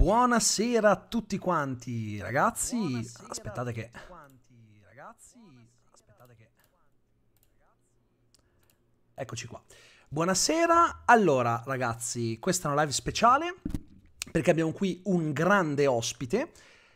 Buonasera a tutti quanti, ragazzi. Buonasera Aspettate che quanti, ragazzi. Aspettate che Eccoci qua. Buonasera. Allora, ragazzi, questa è una live speciale perché abbiamo qui un grande ospite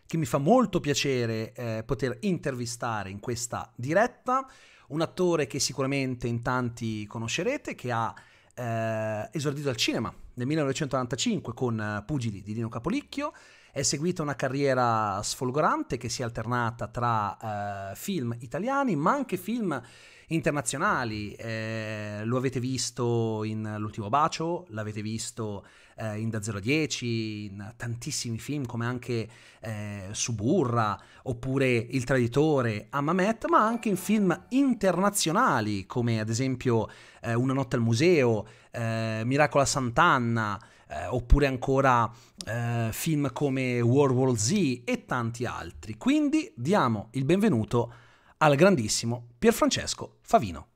che mi fa molto piacere eh, poter intervistare in questa diretta, un attore che sicuramente in tanti conoscerete che ha eh, esordito al cinema nel 1995 con eh, Pugili di Lino Capolicchio è seguita una carriera sfolgorante che si è alternata tra eh, film italiani ma anche film internazionali. Eh, lo avete visto in L'ultimo bacio, l'avete visto eh, in Da 0 a 10, in tantissimi film come anche eh, Suburra oppure Il traditore a Mamet, ma anche in film internazionali come ad esempio eh, Una notte al museo, eh, Miracola Sant'Anna eh, oppure ancora eh, film come War War Z e tanti altri. Quindi diamo il benvenuto al grandissimo Pierfrancesco Favino.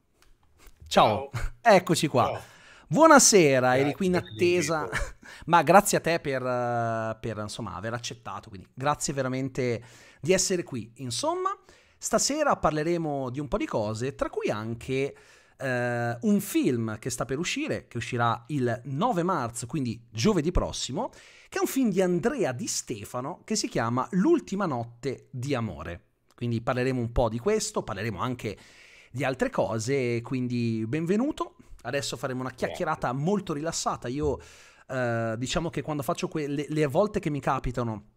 Ciao, Ciao. eccoci qua. Ciao. Buonasera, grazie eri qui in attesa, ma grazie a te per, eh, per insomma, aver accettato, quindi grazie veramente di essere qui. Insomma, stasera parleremo di un po' di cose, tra cui anche eh, un film che sta per uscire, che uscirà il 9 marzo, quindi giovedì prossimo, che è un film di Andrea Di Stefano che si chiama L'ultima notte di amore. Quindi parleremo un po' di questo, parleremo anche di altre cose, quindi benvenuto. Adesso faremo una chiacchierata molto rilassata. Io eh, diciamo che quando faccio que- le-, le volte che mi capitano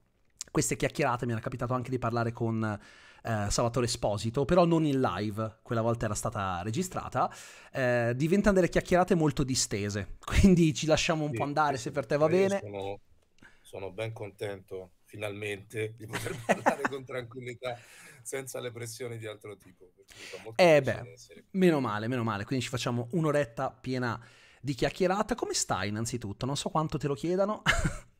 queste chiacchierate, mi era capitato anche di parlare con eh, Salvatore Esposito, però non in live, quella volta era stata registrata, eh, diventano delle chiacchierate molto distese, quindi ci lasciamo un sì, po' andare se per te va bene. Sono, sono ben contento finalmente di poter parlare con tranquillità senza le pressioni di altro tipo. Eh beh, meno male, meno male, quindi ci facciamo un'oretta piena di chiacchierata. Come stai innanzitutto? Non so quanto te lo chiedano.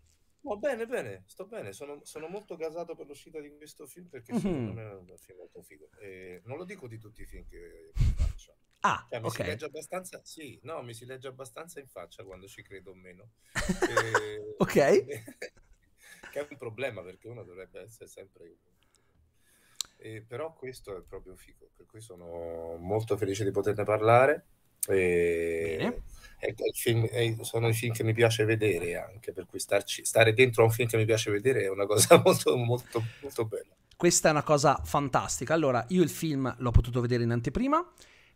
No, bene, bene, sto bene. Sono, sono molto gasato per l'uscita di questo film perché secondo mm-hmm. me è un film molto figo. E non lo dico di tutti i film che faccio. Ah, cioè, mi okay. si legge abbastanza, sì, no, mi si legge abbastanza in faccia quando ci credo o meno. E... ok. che è un problema perché uno dovrebbe essere sempre... E, però questo è proprio figo, per cui sono molto felice di poterne parlare. E... Eh, film, sono i film che mi piace vedere anche, per cui starci, stare dentro a un film che mi piace vedere è una cosa molto, molto, molto bella. Questa è una cosa fantastica. Allora, io il film l'ho potuto vedere in anteprima,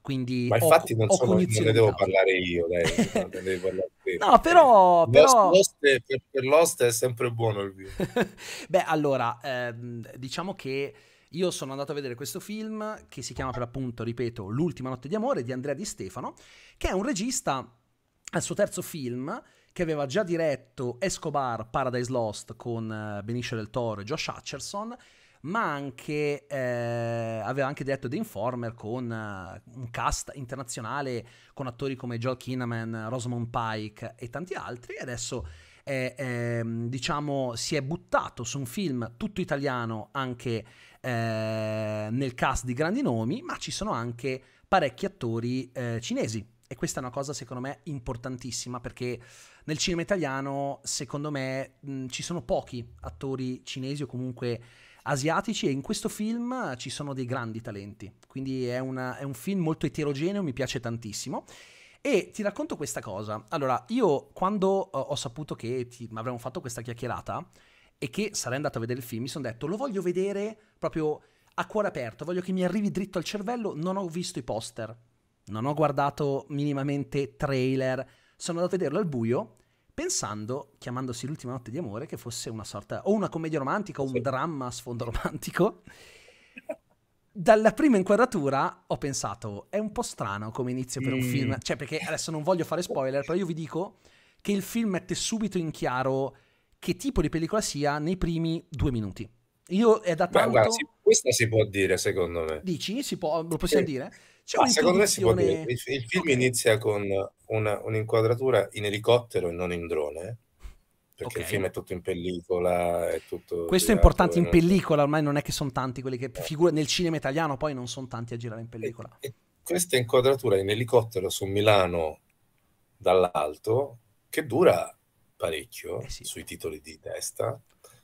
quindi Ma infatti ho, non, ho sono, non ne devo parlare io, dai, no, devo parlare no, però... però... Lost, Lost, per, per Lost è sempre buono il video. Beh, allora, ehm, diciamo che io sono andato a vedere questo film che si chiama per appunto, ripeto, L'ultima notte di amore di Andrea Di Stefano, che è un regista al suo terzo film che aveva già diretto Escobar Paradise Lost con eh, Benicio del Toro e Josh Hutcherson, ma anche, eh, aveva anche diretto The Informer con uh, un cast internazionale con attori come Joel Kinnaman, Rosamund Pike e tanti altri. E adesso eh, eh, diciamo, si è buttato su un film tutto italiano anche eh, nel cast di grandi nomi, ma ci sono anche parecchi attori eh, cinesi. E questa è una cosa secondo me importantissima perché nel cinema italiano, secondo me, mh, mm, ci sono pochi attori cinesi o comunque asiatici e in questo film ci sono dei grandi talenti. Quindi è, una, è un film molto eterogeneo, mi piace tantissimo. E ti racconto questa cosa. Allora, io quando ho saputo che ti, avremmo fatto questa chiacchierata, e che sarei andato a vedere il film, mi sono detto lo voglio vedere proprio a cuore aperto, voglio che mi arrivi dritto al cervello, non ho visto i poster, non ho guardato minimamente trailer, sono andato a vederlo al buio pensando, chiamandosi L'ultima notte di amore, che fosse una sorta o una commedia romantica o un sì. dramma a sfondo romantico. Dalla prima inquadratura ho pensato, è un po' strano come inizio per un mm. film, cioè perché adesso non voglio fare spoiler, però io vi dico che il film mette subito in chiaro che tipo di pellicola sia nei primi due minuti. Io è da tanto... Guarda, si, questa si può dire, secondo me. Dici? Si può, lo possiamo sì. dire? C'è ah, secondo me si può dire. Il, il film okay. inizia con una, un'inquadratura in elicottero e non in drone. Eh. Perché okay. il film è tutto in pellicola, è tutto Questo girato, è importante in pellicola, ormai non è che sono tanti quelli che eh. figura nel cinema italiano, poi non sono tanti a girare in pellicola. E, e questa inquadratura in elicottero su Milano dall'alto che dura parecchio eh sì. sui titoli di testa,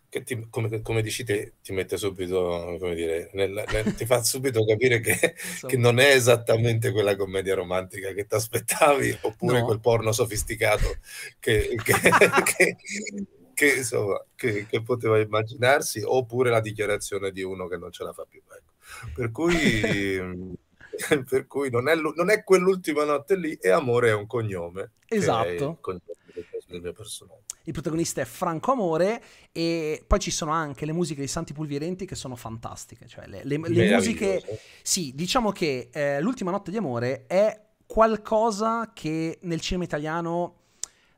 che ti, come, come, dici te, ti mette subito, come dire, nel, nel, ti fa subito capire che, che, non è esattamente quella commedia romantica che ti aspettavi, oppure no. quel porno sofisticato che, che, che insomma, poteva immaginarsi, oppure la dichiarazione di uno che non ce la fa più. Ecco. Per cui... per cui non è, non è, quell'ultima notte lì e amore è un cognome. Esatto. Cognome del mio personaggio. Il protagonista è Franco Amore e poi ci sono anche le musiche di Santi Pulvierenti che sono fantastiche, cioè le, le, le musiche... Sì, diciamo che eh, L'ultima notte di amore è qualcosa che nel cinema italiano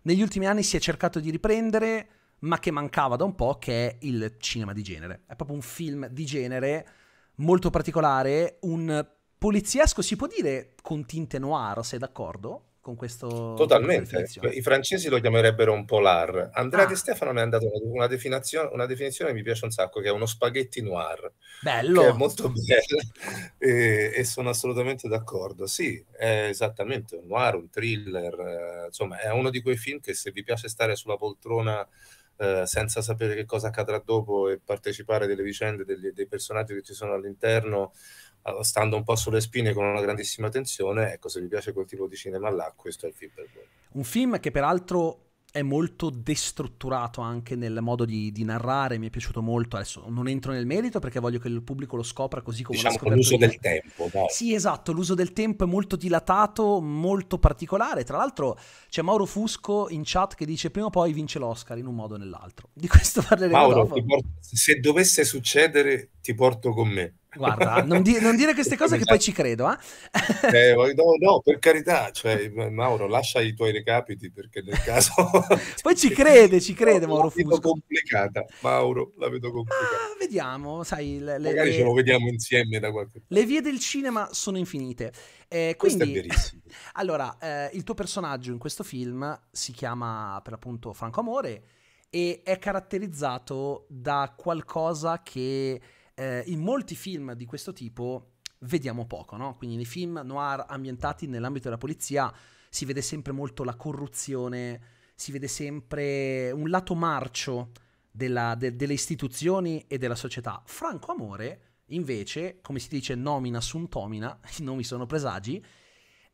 negli ultimi anni si è cercato di riprendere, ma che mancava da un po', che è il cinema di genere. È proprio un film di genere molto particolare, un poliziesco, si può dire con tinte noir, sei d'accordo? con questo. Totalmente. Con I francesi lo chiamerebbero un polar. Andrea ah. Di Stefano mi ha dato una definizione, una definizione che mi piace un sacco, che è uno spaghetti noir. Bello. Che è molto bello e, e, sono assolutamente d'accordo. Sì, è esattamente un noir, un thriller. Eh, insomma, è uno di quei film che se vi piace stare sulla poltrona. Eh, senza sapere che cosa accadrà dopo e partecipare delle vicende degli, dei personaggi che ci sono all'interno, stando un po' sulle spine con una grandissima attenzione, ecco, se vi piace quel tipo di cinema là, questo è il film per voi. Un film che peraltro è molto destrutturato anche nel modo di, di, narrare, mi è piaciuto molto, adesso non entro nel merito perché voglio che il pubblico lo scopra così come diciamo con l'uso di... del tempo. No? Sì, esatto, l'uso del tempo è molto dilatato, molto particolare, tra l'altro c'è Mauro Fusco in chat che dice prima o poi vince l'Oscar in un modo o nell'altro, di questo parleremo Mauro, dopo. Mauro, se dovesse succedere ti porto con me. Guarda, non, di- non dire queste cose che poi ci credo, eh? eh, eh no, no, per carità, cioè, Mauro, lascia i tuoi recapiti perché nel caso... poi ci crede, ci crede, no, Mauro Fusco. La vedo complicata, Mauro, la vedo complicata. Ah, vediamo, sai... Le, le, Magari ce lo vediamo insieme da qualche parte. Le vie del cinema sono infinite. Eh, quindi, allora, eh, il tuo personaggio in questo film si chiama per appunto Franco Amore e è caratterizzato da qualcosa che eh, in molti film di questo tipo vediamo poco, no? Quindi nei film noir ambientati nell'ambito della polizia si vede sempre molto la corruzione, si vede sempre un lato marcio della, de, delle istituzioni e della società. Franco Amore, invece, come si dice nomina suntomina, omina, i nomi sono presagi,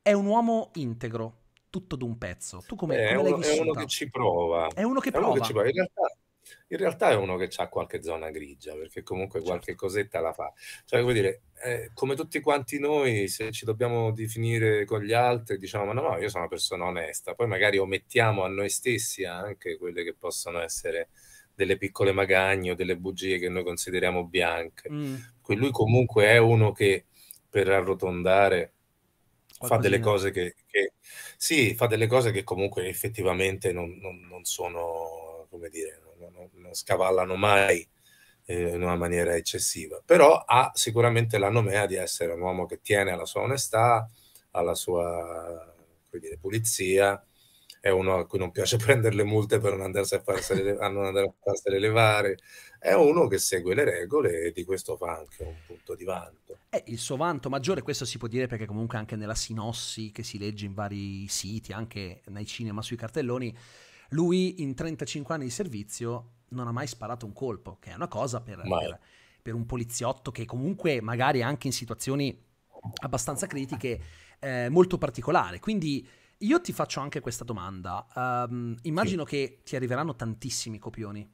è un uomo integro, tutto d'un pezzo. Tu come, eh, come uno, l'hai vissuta? È uno che ci prova. È uno che, è Uno che prova. In realtà in realtà è uno che ha qualche zona grigia, perché comunque certo. qualche cosetta la fa. Cioè, come dire, eh, come tutti quanti noi, se ci dobbiamo definire con gli altri, diciamo, ma no, no, io sono una persona onesta, poi magari omettiamo a noi stessi anche quelle che possono essere delle piccole magagne o delle bugie che noi consideriamo bianche. Mm. Lui comunque è uno che, per arrotondare, Qualcosina. fa delle cose che, che, sì, fa delle cose che comunque effettivamente non, non, non sono, come dire, non scavallano mai eh, in una maniera eccessiva, però ha sicuramente la nomea di essere un uomo che tiene alla sua onestà, alla sua dire, pulizia, è uno a cui non piace prendere le multe per non, andarsi a farsele, a non andare a farsele levare, è uno che segue le regole e di questo fa anche un punto di vanto. È il suo vanto maggiore, questo si può dire perché comunque anche nella sinossi che si legge in vari siti, anche nei cinema sui cartelloni, lui in 35 anni di servizio non ha mai sparato un colpo, che è una cosa per, per, per un poliziotto che comunque magari anche in situazioni abbastanza critiche, eh, molto particolare. Quindi io ti faccio anche questa domanda. Um, immagino sì. che ti arriveranno tantissimi copioni.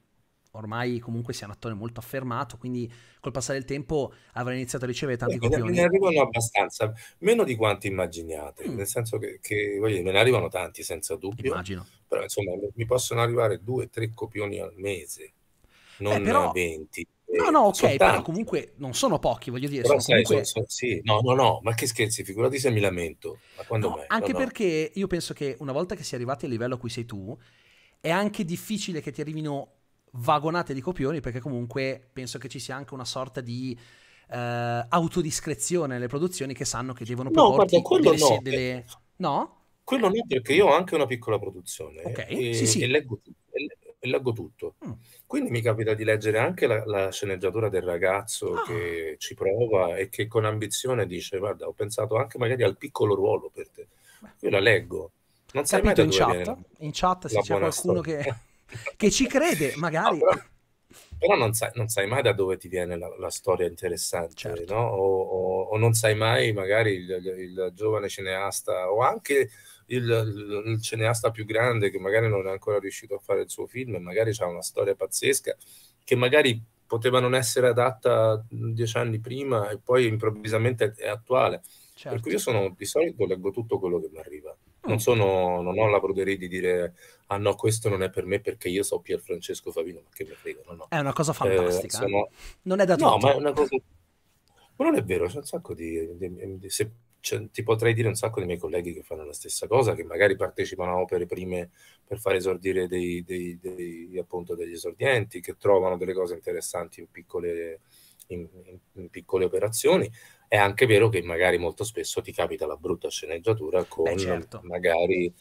Ormai comunque sei un attore molto affermato, quindi col passare del tempo avrai iniziato a ricevere tanti eh, copioni. ne arrivano abbastanza, meno di quanti immaginate, mm. nel senso che, che voglio dire, ne arrivano tanti senza dubbio. Immagino però insomma mi possono arrivare due o tre copioni al mese, non eh, però... 20. Eh, no, no, ok, però tanti. comunque non sono pochi, voglio dire. Però sono sai, comunque... sono, sono, sì. No, no, no, ma che scherzi, figurati se mi lamento. Ma no, mai, anche no, perché io penso che una volta che si è arrivati al livello a cui sei tu, è anche difficile che ti arrivino vagonate di copioni, perché comunque penso che ci sia anche una sorta di eh, autodiscrezione nelle produzioni che sanno che devono proporti no, guarda, delle... No, delle... no? Quello no, perché io ho anche una piccola produzione okay. Eh, e, sì, sì. e, leggo, e leggo tutto. Mm. Quindi mi capita di leggere anche la, la sceneggiatura del ragazzo ah. che ci prova e che con ambizione dice: Guarda, ho pensato anche magari al piccolo ruolo per te. Io la leggo. Non sai Capito mai in chat, in chat se c'è qualcuno che, che, ci crede, magari. No, però, però non, sai, non sai, mai da dove ti viene la, la storia interessante, certo. no? o, o, o, non sai mai magari il, il, il giovane cineasta o anche il, il, cineasta più grande che magari non è ancora riuscito a fare il suo film e magari ha una storia pazzesca che magari poteva non essere adatta dieci anni prima e poi improvvisamente è attuale. Certo. Per cui io certo. sono, di solito leggo tutto quello che mi arriva. Non, mm. sono, non ho la pruderia di dire ah no, questo non è per me perché io so Pier Francesco Favino, ma che me frega. No, no. È una cosa eh, fantastica. Eh, sono... Non è da no, tutti. No, ma è una cosa... Ma non è vero, c'è un sacco di, di, di, di se cioè, ti potrei dire un sacco di miei colleghi che fanno la stessa cosa, che magari partecipano a opere prime per far esordire dei, dei, dei, appunto, degli esordienti, che trovano delle cose interessanti in piccole, in, in piccole operazioni. È anche vero che magari molto spesso ti capita la brutta sceneggiatura con Beh, certo. magari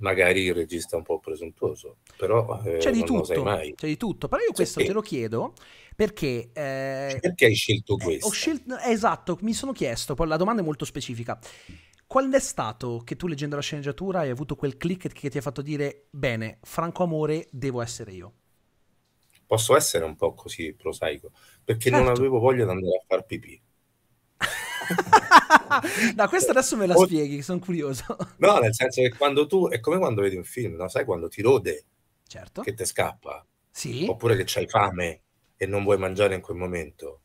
magari il regista un po' presuntuoso, però eh, c'è di tutto, C'è di tutto, però io questo sì. te lo chiedo perché... Eh, cioè, perché hai scelto eh, questo? Scelto, esatto, mi sono chiesto, poi la domanda è molto specifica. Qual è stato che tu leggendo la sceneggiatura hai avuto quel click che ti ha fatto dire bene, Franco Amore devo essere io? Posso essere un po' così prosaico, perché certo. non avevo voglia di andare a far pipì. no, questo adesso me la o... spieghi, sono curioso. No, nel senso che quando tu è come quando vedi un film, no? sai quando ti rode, certo. che ti scappa, sì. oppure che c'hai fame, e non vuoi mangiare in quel momento.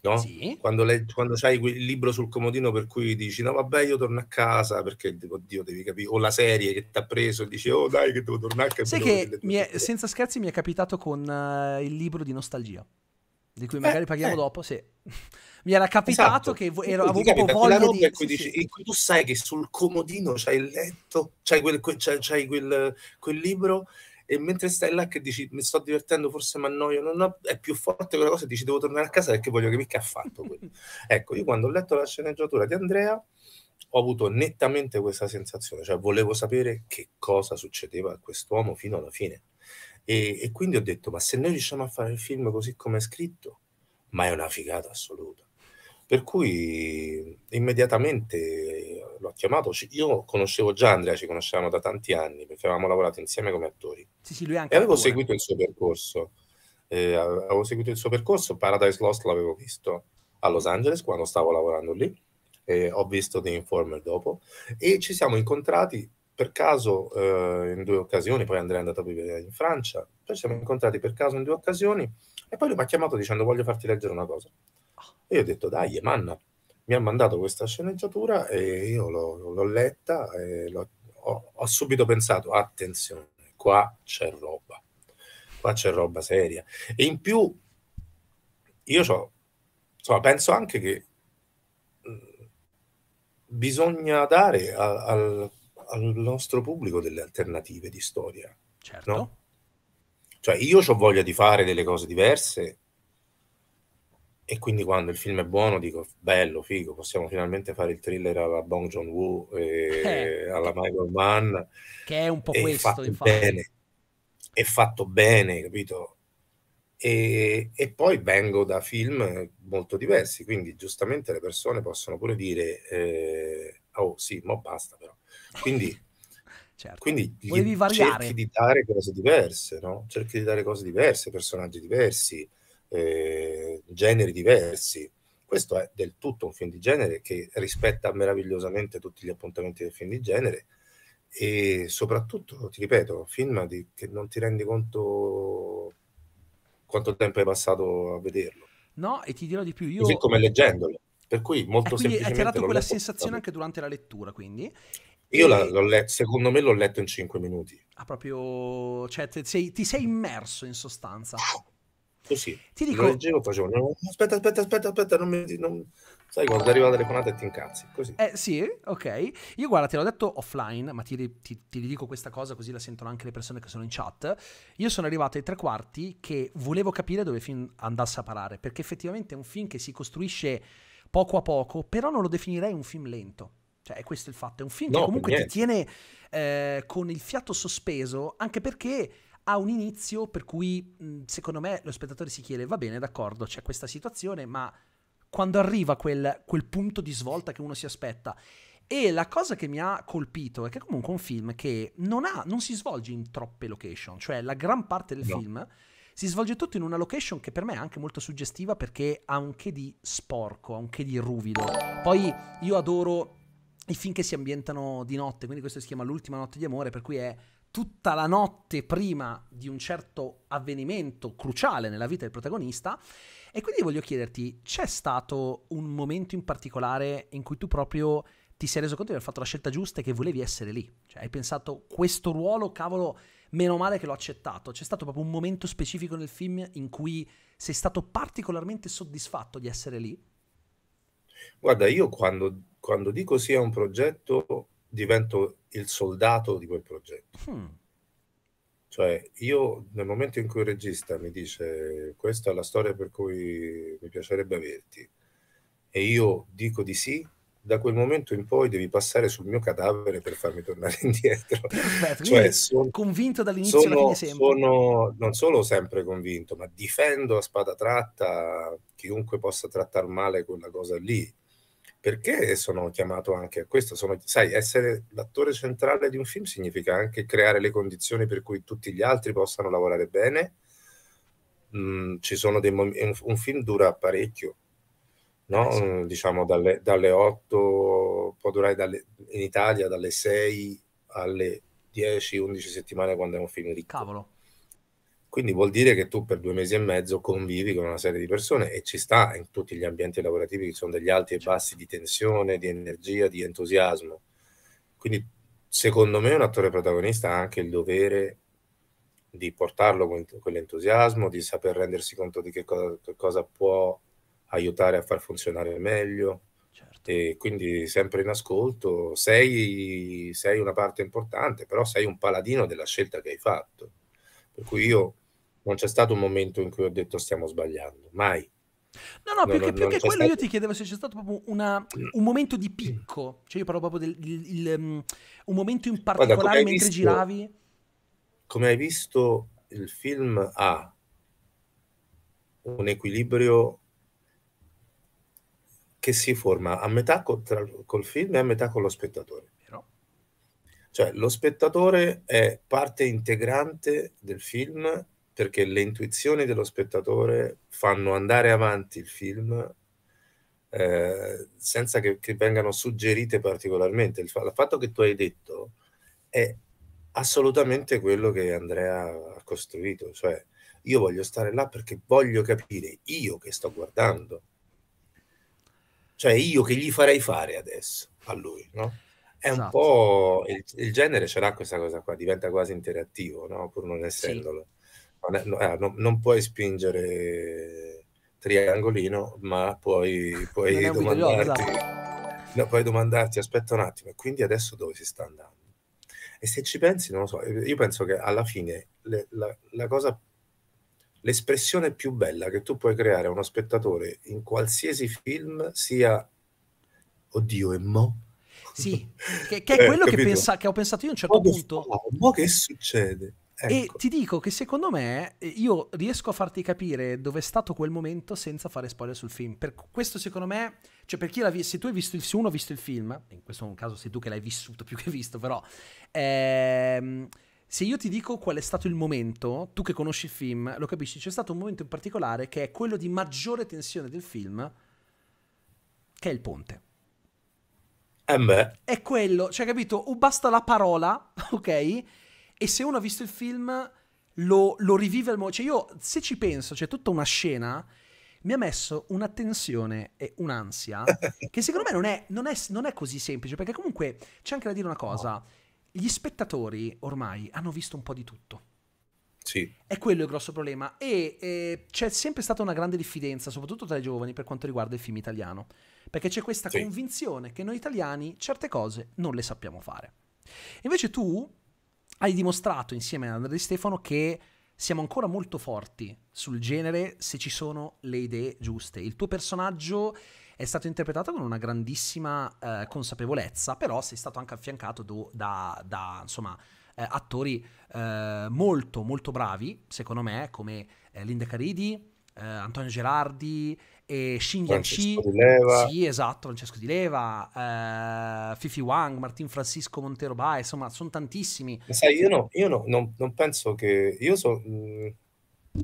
No? Sì. Quando, leggi, quando c'hai il libro sul comodino per cui dici no vabbè io torno a casa perché oddio devi capire o la serie che ti ha preso e dici oh dai che devo tornare a casa sai che è, senza scherzi mi è capitato con uh, il libro di nostalgia di cui magari eh, parliamo eh. dopo sì mi era capitato esatto. che ero, avevo proprio voglia roba di... In cui, sì, dici, sì. in cui tu sai che sul comodino c'hai il letto, c'hai quel, c'hai, c'hai quel, quel libro e mentre stai là che dici mi sto divertendo, forse mi annoio, non ho, è più forte quella cosa e dici devo tornare a casa perché voglio che mica ha fatto quello. ecco, io quando ho letto la sceneggiatura di Andrea ho avuto nettamente questa sensazione, cioè volevo sapere che cosa succedeva a quest'uomo fino alla fine. E, e quindi ho detto, ma se noi riusciamo a fare il film così come è scritto, ma è una figata assoluta. Per cui immediatamente l'ho chiamato. Io conoscevo già Andrea, ci conoscevamo da tanti anni perché avevamo lavorato insieme come attori. Sì, sì, e avevo attore. seguito il suo percorso. Eh, avevo seguito il suo percorso. Paradise Lost l'avevo visto a Los Angeles quando stavo lavorando lì. Eh, ho visto The Informer dopo e ci siamo incontrati per caso eh, in due occasioni, poi Andrea è andato a vivere in Francia, poi ci siamo incontrati per caso in due occasioni e poi lui mi ha chiamato dicendo voglio farti leggere una cosa. E io ho detto, dai, manna. Mi ha mandato questa sceneggiatura e io l'ho, l'ho letta e l'ho, ho, ho subito pensato, attenzione, qua c'è roba, qua c'è roba seria. E in più, io so, insomma, penso anche che bisogna dare a, al, al, nostro pubblico delle alternative di storia. Certo. No? Cioè, io ho voglia di fare delle cose diverse e quindi quando il film è buono dico, bello, figo, possiamo finalmente fare il thriller alla Bong Joon-woo e eh, alla Michael Mann. Che è un po' questo, fatto infatti. Bene, è fatto bene, capito? E, e, poi vengo da film molto diversi, quindi giustamente le persone possono pure dire, eh, oh sì, ma basta però. Quindi... Certo. Quindi cerchi di dare cose diverse, no? Cerchi di dare cose diverse, personaggi diversi, eh, generi diversi. Questo è del tutto un film di genere che rispetta meravigliosamente tutti gli appuntamenti del film di genere e soprattutto, ti ripeto, film di, che non ti rendi conto quanto tempo hai passato a vederlo. No, e ti dirò di più, io... Così come leggendolo. Per cui molto eh, semplicemente... Hai creato quella sensazione anche durante la lettura, quindi... Io e... l'ho letto, secondo me l'ho letto in 5 minuti. Ah, proprio... Cioè, te, sei, ti sei immerso in sostanza. Così. Ti dico... Lo leggevo, facevo, no, aspetta, aspetta, aspetta, aspetta, non mi... Non... Sai, quando arriva la telefonata e ti incazzi, così. Eh sì, ok. Io guarda, te l'ho detto offline, ma ti, ti, ti ridico questa cosa così la sentono anche le persone che sono in chat. Io sono arrivato ai tre quarti che volevo capire dove il film andasse a parare, perché effettivamente è un film che si costruisce poco a poco, però non lo definirei un film lento. Cioè, questo è il fatto. È un film no, che comunque ti tiene eh, con il fiato sospeso, anche perché ha un inizio per cui secondo me lo spettatore si chiede va bene d'accordo c'è questa situazione ma quando arriva quel, quel punto di svolta che uno si aspetta e la cosa che mi ha colpito è che è comunque un film che non, ha, non, si svolge in troppe location, cioè la gran parte del no. film si svolge tutto in una location che per me è anche molto suggestiva perché ha un che di sporco, ha un che di ruvido. Poi io adoro i film che si ambientano di notte, quindi questo si chiama L'ultima notte di amore, per cui è tutta la notte prima di un certo avvenimento cruciale nella vita del protagonista. E quindi voglio chiederti, c'è stato un momento in particolare in cui tu proprio ti sei reso conto di aver fatto la scelta giusta e che volevi essere lì? Cioè hai pensato, questo ruolo, cavolo, meno male che l'ho accettato. C'è stato proprio un momento specifico nel film in cui sei stato particolarmente soddisfatto di essere lì? Guarda, io quando, quando dico sia un progetto divento il soldato di quel progetto. Hmm. Cioè, io nel momento in cui il regista mi dice questa è la storia per cui mi piacerebbe averti, e io dico di sì, da quel momento in poi devi passare sul mio cadavere per farmi tornare indietro. Perfetto, cioè, sono convinto dall'inizio sono, alla fine sempre. Sono non solo sempre convinto, ma difendo a spada tratta chiunque possa trattare male quella cosa lì perché sono chiamato anche a questo? Sono, sai, essere l'attore centrale di un film significa anche creare le condizioni per cui tutti gli altri possano lavorare bene. Mm, ci sono dei mom- un, un, film dura parecchio, no? Esatto. diciamo dalle, dalle, 8, può durare dalle, in Italia dalle 6 alle 10, 11 settimane quando è un film ricco. Cavolo. Quindi vuol dire che tu per due mesi e mezzo convivi con una serie di persone e ci sta in tutti gli ambienti lavorativi che sono degli alti e certo. bassi di tensione, di energia, di entusiasmo. Quindi secondo me un attore protagonista ha anche il dovere di portarlo con quell'entusiasmo, di saper rendersi conto di che cosa, che cosa può aiutare a far funzionare meglio. Certo. E quindi sempre in ascolto, sei, sei una parte importante, però sei un paladino della scelta che hai fatto. Per cui io non c'è stato un momento in cui ho detto stiamo sbagliando, mai. No, no, più no, che, più che quello stato... io ti chiedevo se c'è stato proprio una, un momento di picco, cioè io parlo proprio del il, il, mm, un momento in particolare Guarda, mentre visto, giravi. Come hai visto, il film ha un equilibrio che si forma a metà col, tra, col film e a metà con lo spettatore. Però... Cioè lo spettatore è parte integrante del film perché le intuizioni dello spettatore fanno andare avanti il film eh, senza che, che, vengano suggerite particolarmente. Il, il fatto che tu hai detto è assolutamente quello che Andrea ha costruito, cioè io voglio stare là perché voglio capire io che sto guardando, cioè io che gli farei fare adesso a lui, no? È esatto. un po' il, il genere ce l'ha questa cosa qua, diventa quasi interattivo, no? Pur non essendolo. Sì. No, eh, no, non puoi spingere triangolino, ma puoi, puoi domandarti. Esatto. No, puoi domandarti, aspetta un attimo, quindi adesso dove si sta andando? E se ci pensi, non lo so, io penso che alla fine le, la, la cosa, l'espressione più bella che tu puoi creare a uno spettatore in qualsiasi film sia, oddio, e mo'? Sì, che, che è eh, quello che, pensa, che, ho pensato io a un certo mo punto. Fa, mo che succede? Ecco. E ti dico che secondo me eh, io riesco a farti capire dove è stato quel momento senza fare spoiler sul film. Per questo secondo me, cioè per chi l'ha visto, se tu hai visto il, se uno ha visto il film, in questo caso sei tu che l'hai vissuto più che visto però, ehm, se io ti dico qual è stato il momento, tu che conosci il film, lo capisci, c'è stato un momento in particolare che è quello di maggiore tensione del film, che è il ponte. Eh beh. È quello, cioè capito, o basta la parola, ok? E se uno ha visto il film, lo, lo rivive al modo. Cioè, io se ci penso, c'è cioè, tutta una scena. Mi ha messo una tensione e un'ansia che secondo me non è, non, è, non è, così semplice, perché comunque c'è anche da dire una cosa, gli spettatori ormai hanno visto un po' di tutto. Sì. È quello il grosso problema. E eh, c'è sempre stata una grande diffidenza, soprattutto tra i giovani, per quanto riguarda il film italiano. Perché c'è questa sì. convinzione che noi italiani certe cose non le sappiamo fare. Invece tu hai dimostrato insieme ad Andrea Di Stefano che siamo ancora molto forti sul genere se ci sono le idee giuste. Il tuo personaggio è stato interpretato con una grandissima eh, consapevolezza, però sei stato anche affiancato do, da, da insomma, eh, attori eh, molto molto bravi, secondo me, come eh, Linda Caridi, eh, Antonio Gerardi, e Shin Yanchi, sì esatto, Francesco Di Leva, eh, Fifi Wang, Martin Francisco Montero Bae, insomma sono tantissimi. sai, io, no, io no, non, non, penso che... Io so, mh, mm,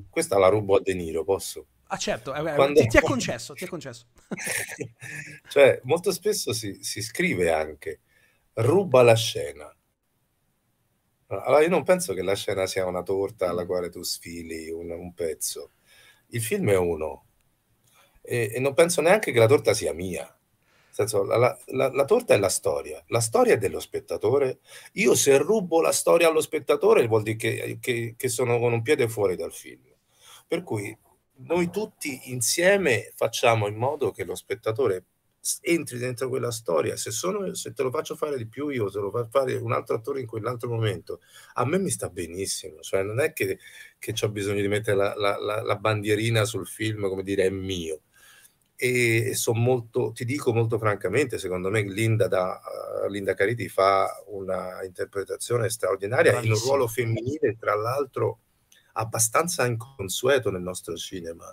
questa la rubo a De Niro, posso? Ah certo, eh, eh Quando... ti, ti è concesso, ti è concesso. cioè, molto spesso si, si scrive anche, ruba la scena. Allora, io non penso che la scena sia una torta alla mm. quale tu sfili un, un pezzo. Il film è uno, e, e non penso neanche che la torta sia mia. Senso, la, la, la, torta è la storia, la storia è dello spettatore. Io se rubo la storia allo spettatore vuol dire che, che, che sono con un piede fuori dal film. Per cui noi tutti insieme facciamo in modo che lo spettatore entri dentro quella storia. Se, sono, se te lo faccio fare di più io, se lo faccio fare un altro attore in quell'altro momento, a me mi sta benissimo. Cioè non è che, che ho bisogno di mettere la, la bandierina sul film come dire è mio e sono molto, ti dico molto francamente, secondo me Linda, da, uh, Linda Cariti fa una interpretazione straordinaria Bravissima. in un ruolo femminile, tra l'altro abbastanza inconsueto nel nostro cinema.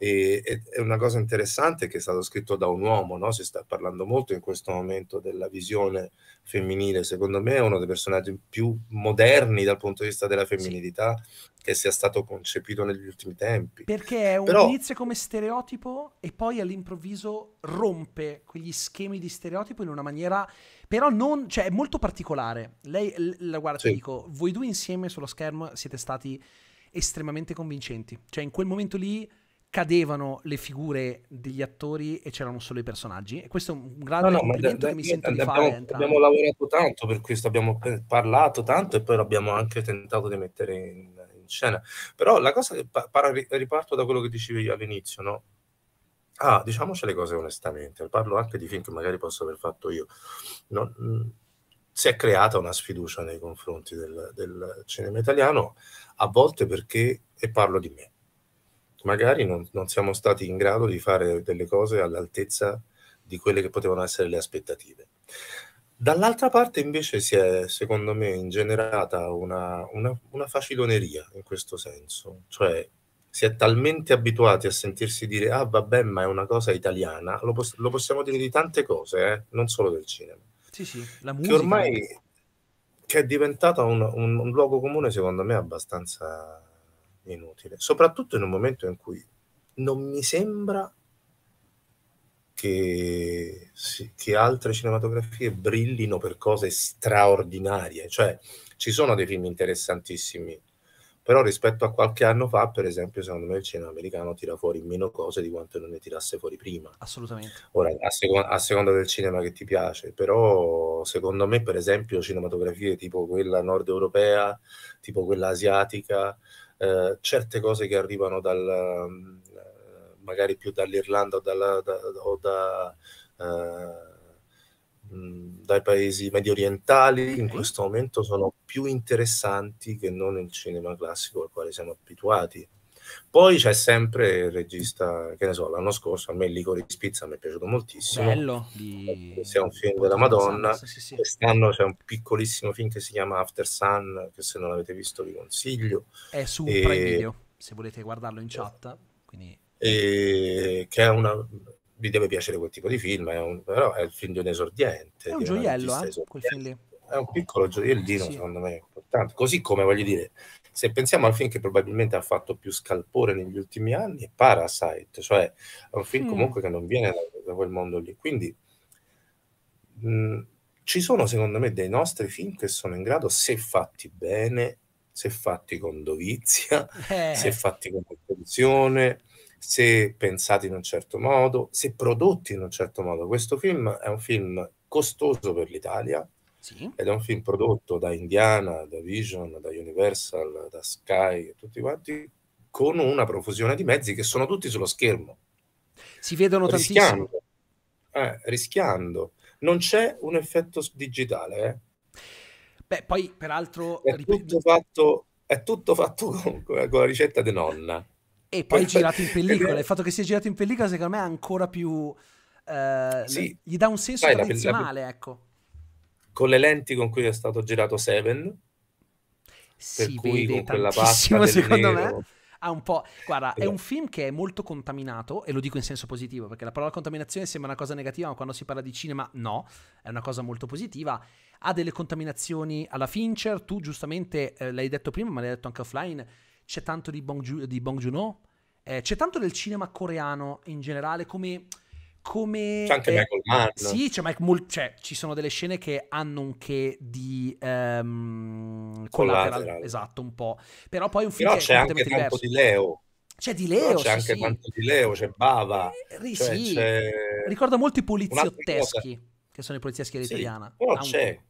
E, e, è una cosa interessante che è stato scritto da un uomo, no? si sta parlando molto in questo momento della visione femminile, secondo me è uno dei personaggi più moderni dal punto di vista della femminilità sì. che sia stato concepito negli ultimi tempi. Perché è un Però... inizio come stereotipo e poi all'improvviso rompe quegli schemi di stereotipo in una maniera però non, cioè, è molto particolare. Lei, la guarda, sì. ti dico, voi due insieme sullo schermo siete stati estremamente convincenti. Cioè, in quel momento lì cadevano le figure degli attori e c'erano solo i personaggi e questo è un grande no, no, da, da, che mi sento abbiamo, di fare abbiamo lavorato tanto per questo abbiamo parlato tanto e poi l'abbiamo anche tentato di mettere in, in scena però la cosa che para, riparto da quello che dicevi all'inizio no? ah, diciamoci le cose onestamente parlo anche di film che magari posso aver fatto io non, mm, si è creata una sfiducia nei confronti del, del cinema italiano a volte perché e parlo di me magari non, non siamo stati in grado di fare delle cose all'altezza di quelle che potevano essere le aspettative. Dall'altra parte invece si è, secondo me, ingenerata una, una, una, faciloneria in questo senso, cioè si è talmente abituati a sentirsi dire ah vabbè ma è una cosa italiana, lo, poss- lo possiamo dire di tante cose, eh? non solo del cinema. Sì, sì, la musica. Che ormai che è diventata un, un, un luogo comune secondo me abbastanza inutile, soprattutto in un momento in cui non mi sembra che, che, altre cinematografie brillino per cose straordinarie. Cioè, ci sono dei film interessantissimi, però rispetto a qualche anno fa, per esempio, secondo me il cinema americano tira fuori meno cose di quanto non ne tirasse fuori prima. Assolutamente. Ora, a, seco- a seconda del cinema che ti piace, però secondo me, per esempio, cinematografie tipo quella nord europea, tipo quella asiatica, eh, certe cose che arrivano dal, ehm, magari più dall'Irlanda o, dalla, da, o da, eh, dai paesi medio orientali in questo momento sono più interessanti che non il cinema classico al quale siamo abituati. Poi c'è sempre il regista, che ne so, l'anno scorso a me Licori Spizza mi è piaciuto moltissimo. Bello. Di... è eh, un film della Madonna. Sì, sì, sì. Quest'anno c'è un piccolissimo film che si chiama After Sun, che se non l'avete visto vi consiglio. È su e... Prime Video, se volete guardarlo in chat. Quindi... E... Che è una vi deve piacere quel tipo di film, è un, però è il film di un esordiente. È un gioiello, eh, esordiente. È un piccolo gioiellino, sì. secondo me, importante. Così come, voglio dire, se pensiamo al film che probabilmente ha fatto più scalpore negli ultimi anni, è Parasite, cioè è un film mm. comunque che non viene da, da, quel mondo lì. Quindi mh, mm, ci sono secondo me dei nostri film che sono in grado, se fatti bene, se fatti con dovizia, eh. se fatti con attenzione, se pensati in un certo modo, se prodotti in un certo modo. Questo film è un film costoso per l'Italia, sì. Ed è un film prodotto da Indiana, da Vision, da Universal, da Sky, tutti quanti, con una profusione di mezzi che sono tutti sullo schermo. Si vedono rischiando, tantissimo. Eh, rischiando. Non c'è un effetto digitale. Eh. Beh, poi peraltro... È, tutto, fatto, è tutto fatto con, con la ricetta di nonna. E poi girato in pellicola. Il fatto che sia girato in pellicola, secondo me, è ancora più. Eh, sì, gli dà un senso Sai, tradizionale, la, la, ecco con le lenti con cui è stato girato Seven. Si per con quella pasta secondo me ha un po'. Guarda, è un film che è molto contaminato, e lo dico in senso positivo, perché la parola contaminazione sembra una cosa negativa, ma quando si parla di cinema, no, è una cosa molto positiva. Ha delle contaminazioni alla Fincher, tu giustamente eh, l'hai detto prima, ma l'hai detto anche offline, c'è tanto di Bong, Ju- di Bong Joon-ho, eh, c'è tanto del cinema coreano in generale come come... C'è anche eh, Michael Mann. Sì, c'è Mike Mul- cioè, ci sono delle scene che hanno un che di um, collateral, collateral, esatto, un po'. Però poi un film Però che c'è anche tanto di Leo. C'è di Leo, Però c'è sì, anche sì. tanto di Leo, c'è Bava. Eh, cioè, sì. c'è... Ricorda molto i poliziotteschi, che sono i polizieschi all'italiana Sì, no, ah, c'è.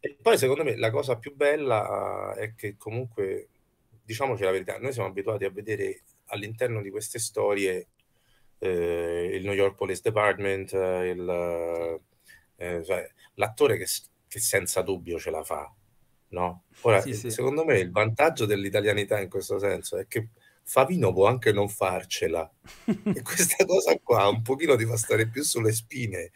E poi secondo me la cosa più bella è che comunque, diciamoci la verità, noi siamo abituati a vedere all'interno di queste storie eh, il New York Police Department, eh, il, eh, eh, cioè, l'attore che, che, senza dubbio ce la fa. No? Ora, sì, sì. secondo me il vantaggio dell'italianità in questo senso è che Favino può anche non farcela. e questa cosa qua un pochino ti fa stare più sulle spine.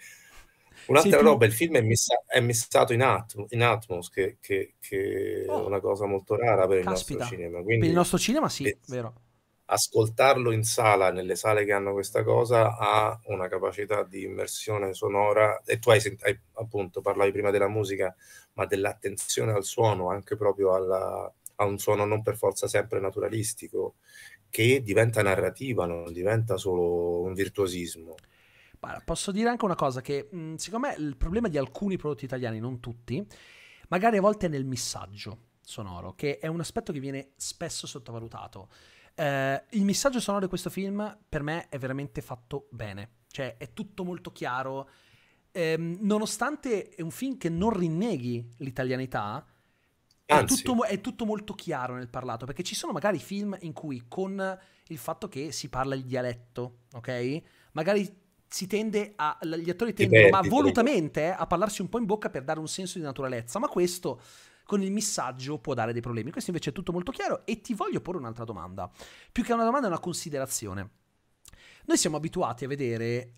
Un'altra sì, roba, tu... il film è, messa, è messato in, atmo, in Atmos, che, che, che oh. è una cosa molto rara per Caspita. il nostro cinema. Quindi... Per il nostro cinema sì, è... vero ascoltarlo in sala, nelle sale che hanno questa cosa, ha una capacità di immersione sonora. E tu hai, hai appunto parlavi prima della musica, ma dell'attenzione al suono, anche proprio alla, a un suono non per forza sempre naturalistico, che diventa narrativa, non diventa solo un virtuosismo. Posso dire anche una cosa che mhmm, siccome il problema di alcuni prodotti italiani, non tutti, magari a volte è nel missaggio sonoro, che è un aspetto che viene spesso sottovalutato. Eh, il messaggio sonoro di questo film per me è veramente fatto bene, cioè è tutto molto chiaro. Eh, nonostante è un film che non rinneghi l'italianità, è tutto, è tutto, molto chiaro nel parlato, perché ci sono magari film in cui con il fatto che si parla il dialetto, ok? Magari si tende a, gli attori tendono, ma volutamente, eh, a parlarsi un po' in bocca per dare un senso di naturalezza, ma questo con il missaggio può dare dei problemi. Questo invece è tutto molto chiaro e ti voglio porre un'altra domanda. Più che una domanda è una considerazione. Noi siamo abituati a vedere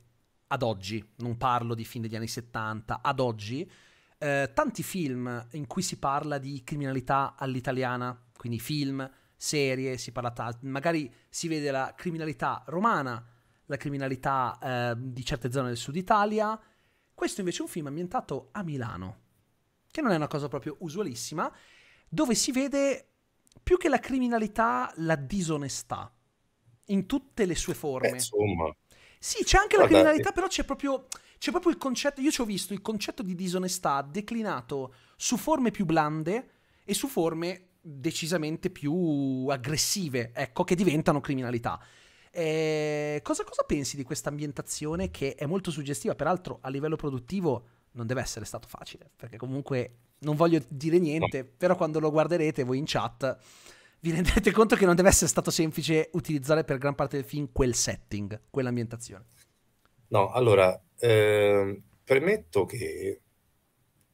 ad oggi, non parlo di fine degli anni 70, ad oggi, eh, tanti film in cui si parla di criminalità all'italiana, quindi film, serie, si parla t- magari si vede la criminalità romana, la criminalità eh, di certe zone del sud Italia. Questo invece è un film ambientato a Milano che non è una cosa proprio usualissima, dove si vede più che la criminalità, la disonestà in tutte le sue forme. Beh, insomma. Sì, c'è anche Guardate. la criminalità, eh. però c'è proprio, c'è proprio il concetto, io ci ho visto il concetto di disonestà declinato su forme più blande e su forme decisamente più aggressive, ecco, che diventano criminalità. Eh, cosa, cosa pensi di questa ambientazione che è molto suggestiva, peraltro a livello produttivo non deve essere stato facile, perché comunque non voglio dire niente, però quando lo guarderete voi in chat vi rendete conto che non deve essere stato semplice utilizzare per gran parte del film quel setting, quell'ambientazione. No, allora, eh, premetto che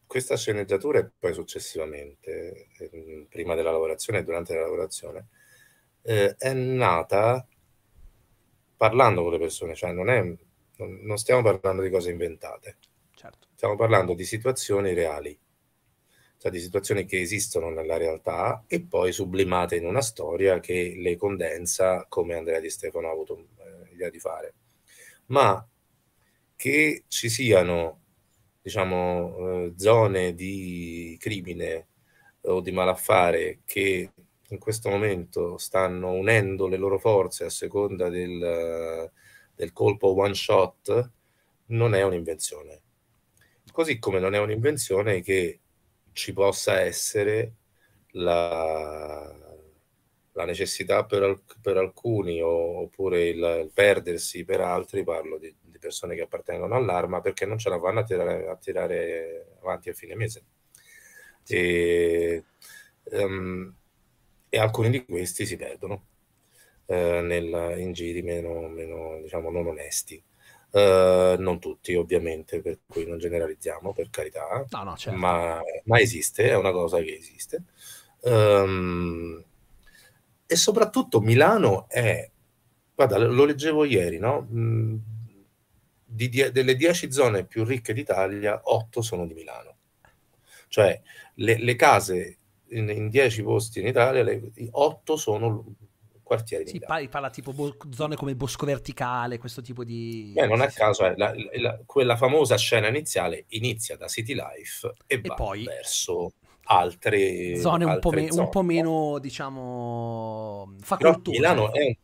questa sceneggiatura e poi successivamente, eh, prima della lavorazione e durante la lavorazione, eh, è nata parlando con le persone, cioè non, è, non stiamo parlando di cose inventate. Certo. Stiamo parlando di situazioni reali, cioè di situazioni che esistono nella realtà e poi sublimate in una storia che le condensa, come Andrea Di Stefano ha avuto eh, idea di fare. Ma che ci siano diciamo, eh, zone di crimine o di malaffare che in questo momento stanno unendo le loro forze a seconda del, del colpo one shot, non è un'invenzione. Così come non è un'invenzione che ci possa essere la, la necessità per, alc- per alcuni o, oppure il, il, perdersi per altri, parlo di, di, persone che appartengono all'arma, perché non ce la vanno a tirare, a tirare avanti a fine mese. E, um, e alcuni di questi si perdono eh, nel, in giri meno, meno diciamo, non onesti. Eh, non tutti, ovviamente, per cui non generalizziamo, per carità, no, no, certo. ma, ma, esiste, è una cosa che esiste. Um, e soprattutto Milano è, guarda, lo leggevo ieri, no? Mm, di die- delle dieci zone più ricche d'Italia, 8 sono di Milano. Cioè, le, le case in dieci posti in Italia, 8 sono quartieri. Si parla, parla tipo bo- zone come bosco verticale, questo tipo di... Beh, non a caso, eh, la, la, quella famosa scena iniziale inizia da City Life e, e poi... verso altre zone, un, po me- zone. un po' meno, diciamo, facoltose. Milano è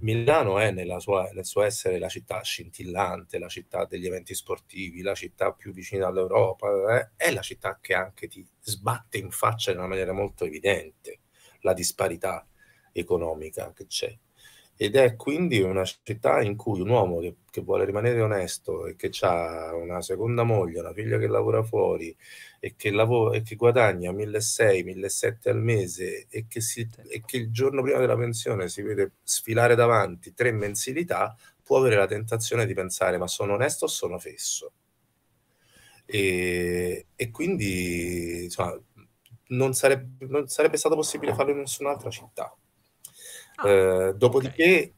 Milano è sua, nel suo essere la città scintillante, la città degli eventi sportivi, la città più vicina all'Europa, eh? è la città che anche ti sbatte in faccia in una maniera molto evidente la disparità economica che c'è. Ed è quindi una città in cui un uomo che, che vuole rimanere onesto e che ha una seconda moglie, una figlia che lavora fuori e che, lavora, e che guadagna 1.600-1.700 al mese e che, si, e che il giorno prima della pensione si vede sfilare davanti tre mensilità, può avere la tentazione di pensare ma sono onesto o sono fesso? E, e, quindi insomma, non, sarebbe, non, sarebbe, stato possibile farlo in nessun'altra città. Ah, eh, dopodiché, okay.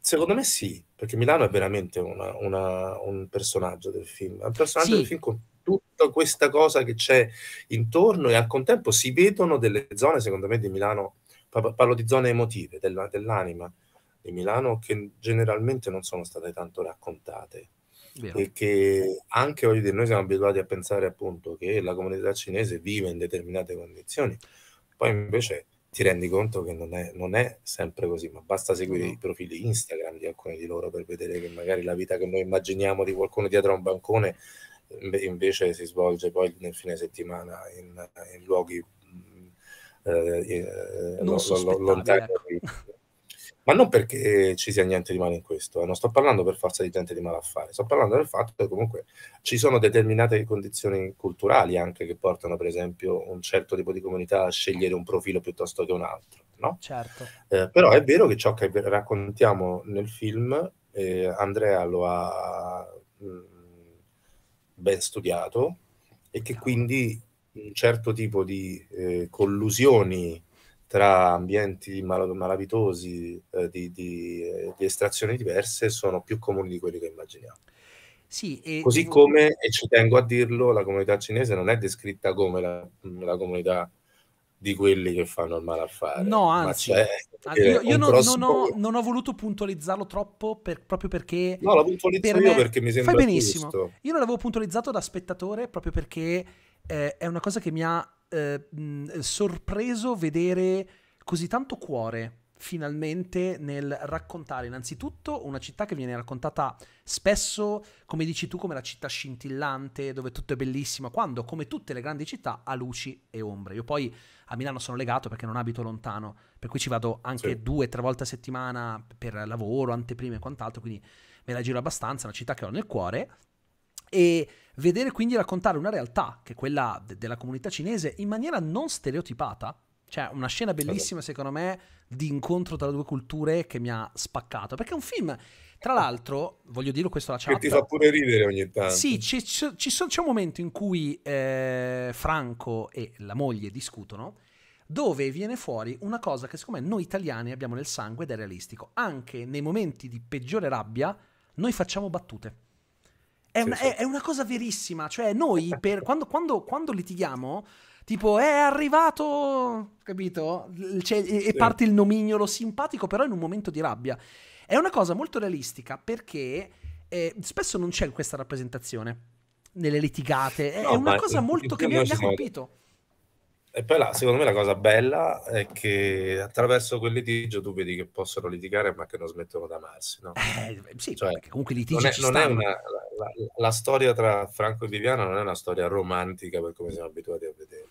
secondo me sì, perché Milano è veramente una, una, un personaggio del film, è un personaggio sì. del film con tutta questa cosa che c'è intorno e al contempo si vedono delle zone, secondo me, di Milano, parlo di zone emotive, della, dell'anima di Milano, che generalmente non sono state tanto raccontate. Vero. E che anche voglio dire, noi siamo abituati a pensare appunto che la comunità cinese vive in determinate condizioni, poi invece ti rendi conto che non è, non è sempre così, ma basta seguire i profili Instagram di alcuni di loro per vedere che magari la vita che noi immaginiamo di qualcuno dietro a un bancone invece si svolge poi nel fine settimana in, in luoghi mm, eh, eh, lontani. Ecco ma non perché ci sia niente di male in questo, eh, non sto parlando per forza di gente di malaffare, sto parlando del fatto che comunque ci sono determinate condizioni culturali anche che portano per esempio un certo tipo di comunità a scegliere un profilo piuttosto che un altro. No? Certo. Eh, però è vero che ciò che raccontiamo nel film, eh, Andrea lo ha mh, mm, ben studiato e che quindi un certo tipo di eh, collusioni tra ambienti mal- malavitosi eh, di, di, eh, di, estrazioni diverse sono più comuni di quelli che immaginiamo. Sì, e Così devo... come, e ci tengo a dirlo, la comunità cinese non è descritta come la, la comunità di quelli che fanno il malaffare. No, anzi, anzi ah, eh, io, io non, non, ho, non, ho, voluto puntualizzarlo troppo per, proprio perché... No, lo puntualizzo per me... perché mi sembra Fai benissimo. Giusto. Io non l'avevo puntualizzato da spettatore proprio perché eh, è una cosa che mi ha eh, sorpreso vedere così tanto cuore finalmente nel raccontare innanzitutto una città che viene raccontata spesso, come dici tu, come la città scintillante, dove tutto è bellissimo, quando, come tutte le grandi città, ha luci e ombre. Io poi a Milano sono legato perché non abito lontano, per cui ci vado anche sì. due, tre volte a settimana per lavoro, anteprime e quant'altro, quindi me la giro abbastanza, una città che ho nel cuore, e vedere quindi raccontare una realtà, che è quella de- della comunità cinese, in maniera non stereotipata. Cioè, una scena bellissima, secondo me, di incontro tra due culture che mi ha spaccato. Perché è un film, tra ah. l'altro, voglio dirlo questo alla chat. Che ti fa pure ridere ogni tanto. Sì, c'è, c'è, c'è un momento in cui eh, Franco e la moglie discutono, dove viene fuori una cosa che secondo me noi italiani abbiamo nel sangue ed è realistico. Anche nei momenti di peggiore rabbia, noi facciamo battute. È, una, è, è una cosa verissima. Cioè, noi per, quando, quando, quando litighiamo. Tipo, è arrivato, capito? Cioè, e parte il nomignolo simpatico, però in un momento di rabbia. È una cosa molto realistica perché eh, spesso non c'è questa rappresentazione nelle litigate. È, no, una cosa molto che mi ha colpito. E poi là, secondo me la cosa bella è che attraverso quel litigio tu vedi che possono litigare ma che non smettono di amarsi. No? Eh, sì, cioè, comunque litigi non è, non è una, la, la, la, storia tra Franco e Viviana non è una storia romantica per come siamo abituati a vedere.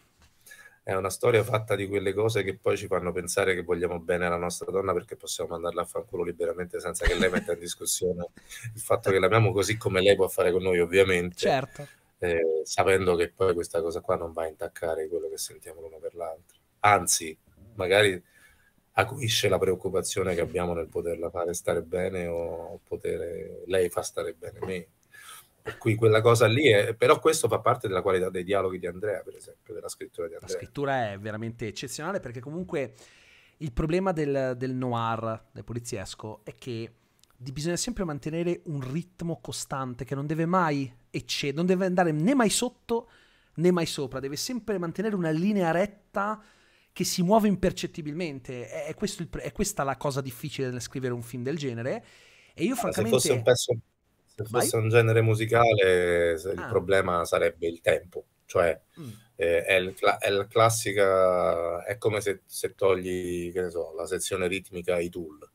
È una storia fatta di quelle cose che poi ci fanno pensare che vogliamo bene alla nostra donna perché possiamo mandarla a fanculo liberamente senza che lei metta in discussione il fatto che l'amiamo così come lei può fare con noi, ovviamente. Certo eh, sapendo che poi questa cosa qua non va a intaccare quello che sentiamo l'uno per l'altro. Anzi, magari acuisce la preoccupazione che abbiamo nel poterla fare stare bene o poter lei fa stare bene me. Per cui quella cosa lì è, però questo fa parte della qualità dei dialoghi di Andrea, per esempio, della scrittura di Andrea. La scrittura è veramente eccezionale perché comunque il problema del, del noir, del poliziesco, è che bisogna sempre mantenere un ritmo costante che non deve mai eccedono, non deve andare né mai sotto né mai sopra, deve sempre mantenere una linea retta che si muove impercettibilmente. È, il, è questa la cosa difficile nel scrivere un film del genere. E io, ah, francamente. Se fosse un, pezzo, se fosse un genere musicale, ah. il problema sarebbe il tempo. Cioè, mm. eh, è, il, è, la classica. È come se, se togli, so, la sezione ritmica ai tool.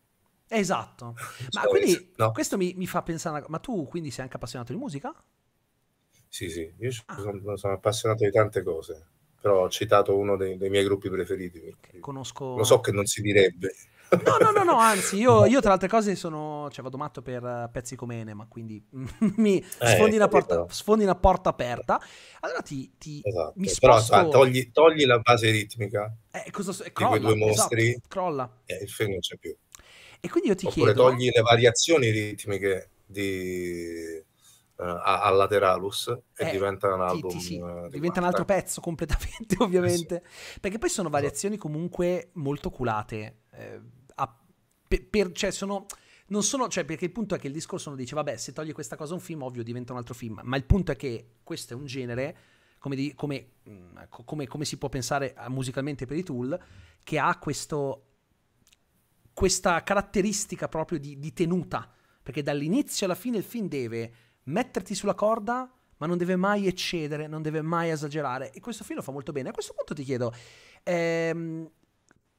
Esatto. Ma quindi no? questo mi, mi, fa pensare. Ma tu quindi sei anche appassionato di musica? Sì, sì, io ah. sono, sono appassionato di tante cose, però ho citato uno dei, dei miei gruppi preferiti. Conosco... Lo so che non si direbbe. No, no, no, no, anzi, io, io, tra le altre cose sono, cioè, vado matto per eh, pezzi come Enema, quindi mi eh, sfondi, eh, una porta, sfondi, una porta, aperta. Allora ti, ti esatto. mi sposto... Però, ah, togli, togli, la base ritmica eh, cosa, eh, crolla, di quei due esatto, mostri esatto, crolla. e eh, il film non c'è più. E quindi io ti Oppure chiedo... togli le variazioni ritmiche di, eh, a, a, Lateralus e eh, diventa un album. Sì, sì. Eh, diventa un altro pezzo completamente, ovviamente. Eh, sì. Perché poi sono variazioni esatto. comunque molto culate. Eh, a, per, per, cioè sono, non sono, cioè perché il punto è che il discorso uno dice, vabbè, se togli questa cosa a un film, ovvio diventa un altro film. Ma il punto è che questo è un genere. Come, di, come, mm, come, come si può pensare musicalmente per i tool, che ha questo, questa caratteristica proprio di, di tenuta, perché dall'inizio alla fine il film deve metterti sulla corda, ma non deve mai eccedere, non deve mai esagerare. E questo film lo fa molto bene. A questo punto ti chiedo, ehm,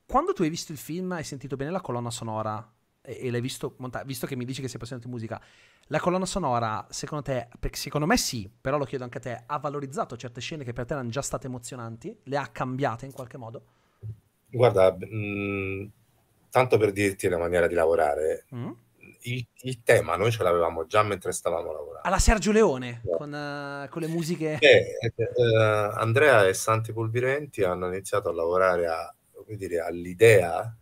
quando tu hai visto il film, hai sentito bene la colonna sonora e, e l'hai visto montare, visto che mi dici che sei appassionato di musica, la colonna sonora, secondo te, perché secondo me sì, però lo chiedo anche a te, ha valorizzato certe scene che per te erano già state emozionanti? Le ha cambiate in qualche modo? Guarda, mh, tanto per dirti la maniera di lavorare, mm? il, il, tema noi ce l'avevamo già mentre stavamo lavorando. Alla Sergio Leone, no. Eh. con, uh, con, le musiche. E, uh, eh, Andrea e Santi Polvirenti hanno iniziato a lavorare a, dire, all'idea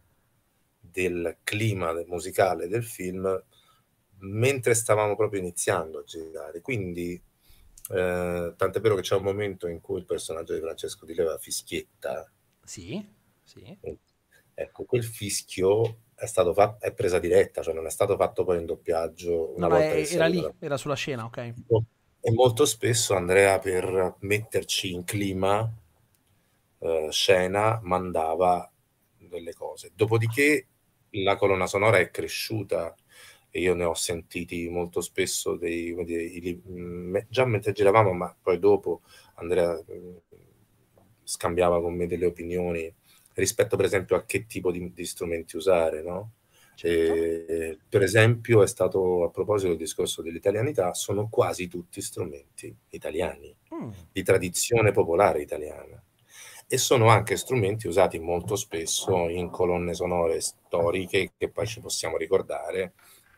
del clima musicale del film mentre stavamo proprio iniziando a girare. Quindi, eh, tant'è vero che c'è un momento in cui il personaggio di Francesco Di Leva fischietta. Sì, sì. Ecco, quel fischio è, fatto, è, presa diretta, cioè non è stato fatto poi un doppiaggio. Una no, volta è, era lì, era sulla scena, ok. E molto spesso Andrea per metterci in clima eh, scena mandava delle cose. Dopodiché la colonna sonora è cresciuta e io ne ho sentiti molto spesso dei, dire, i, mh, mm, già mentre giravamo, ma poi dopo Andrea mh, mm, scambiava con me delle opinioni rispetto per esempio a che tipo di, di strumenti usare, no? Certo. E, eh, per esempio è stato a proposito del discorso dell'italianità, sono quasi tutti strumenti italiani, mm. di tradizione popolare italiana e sono anche strumenti usati molto spesso in colonne sonore storiche che poi ci possiamo ricordare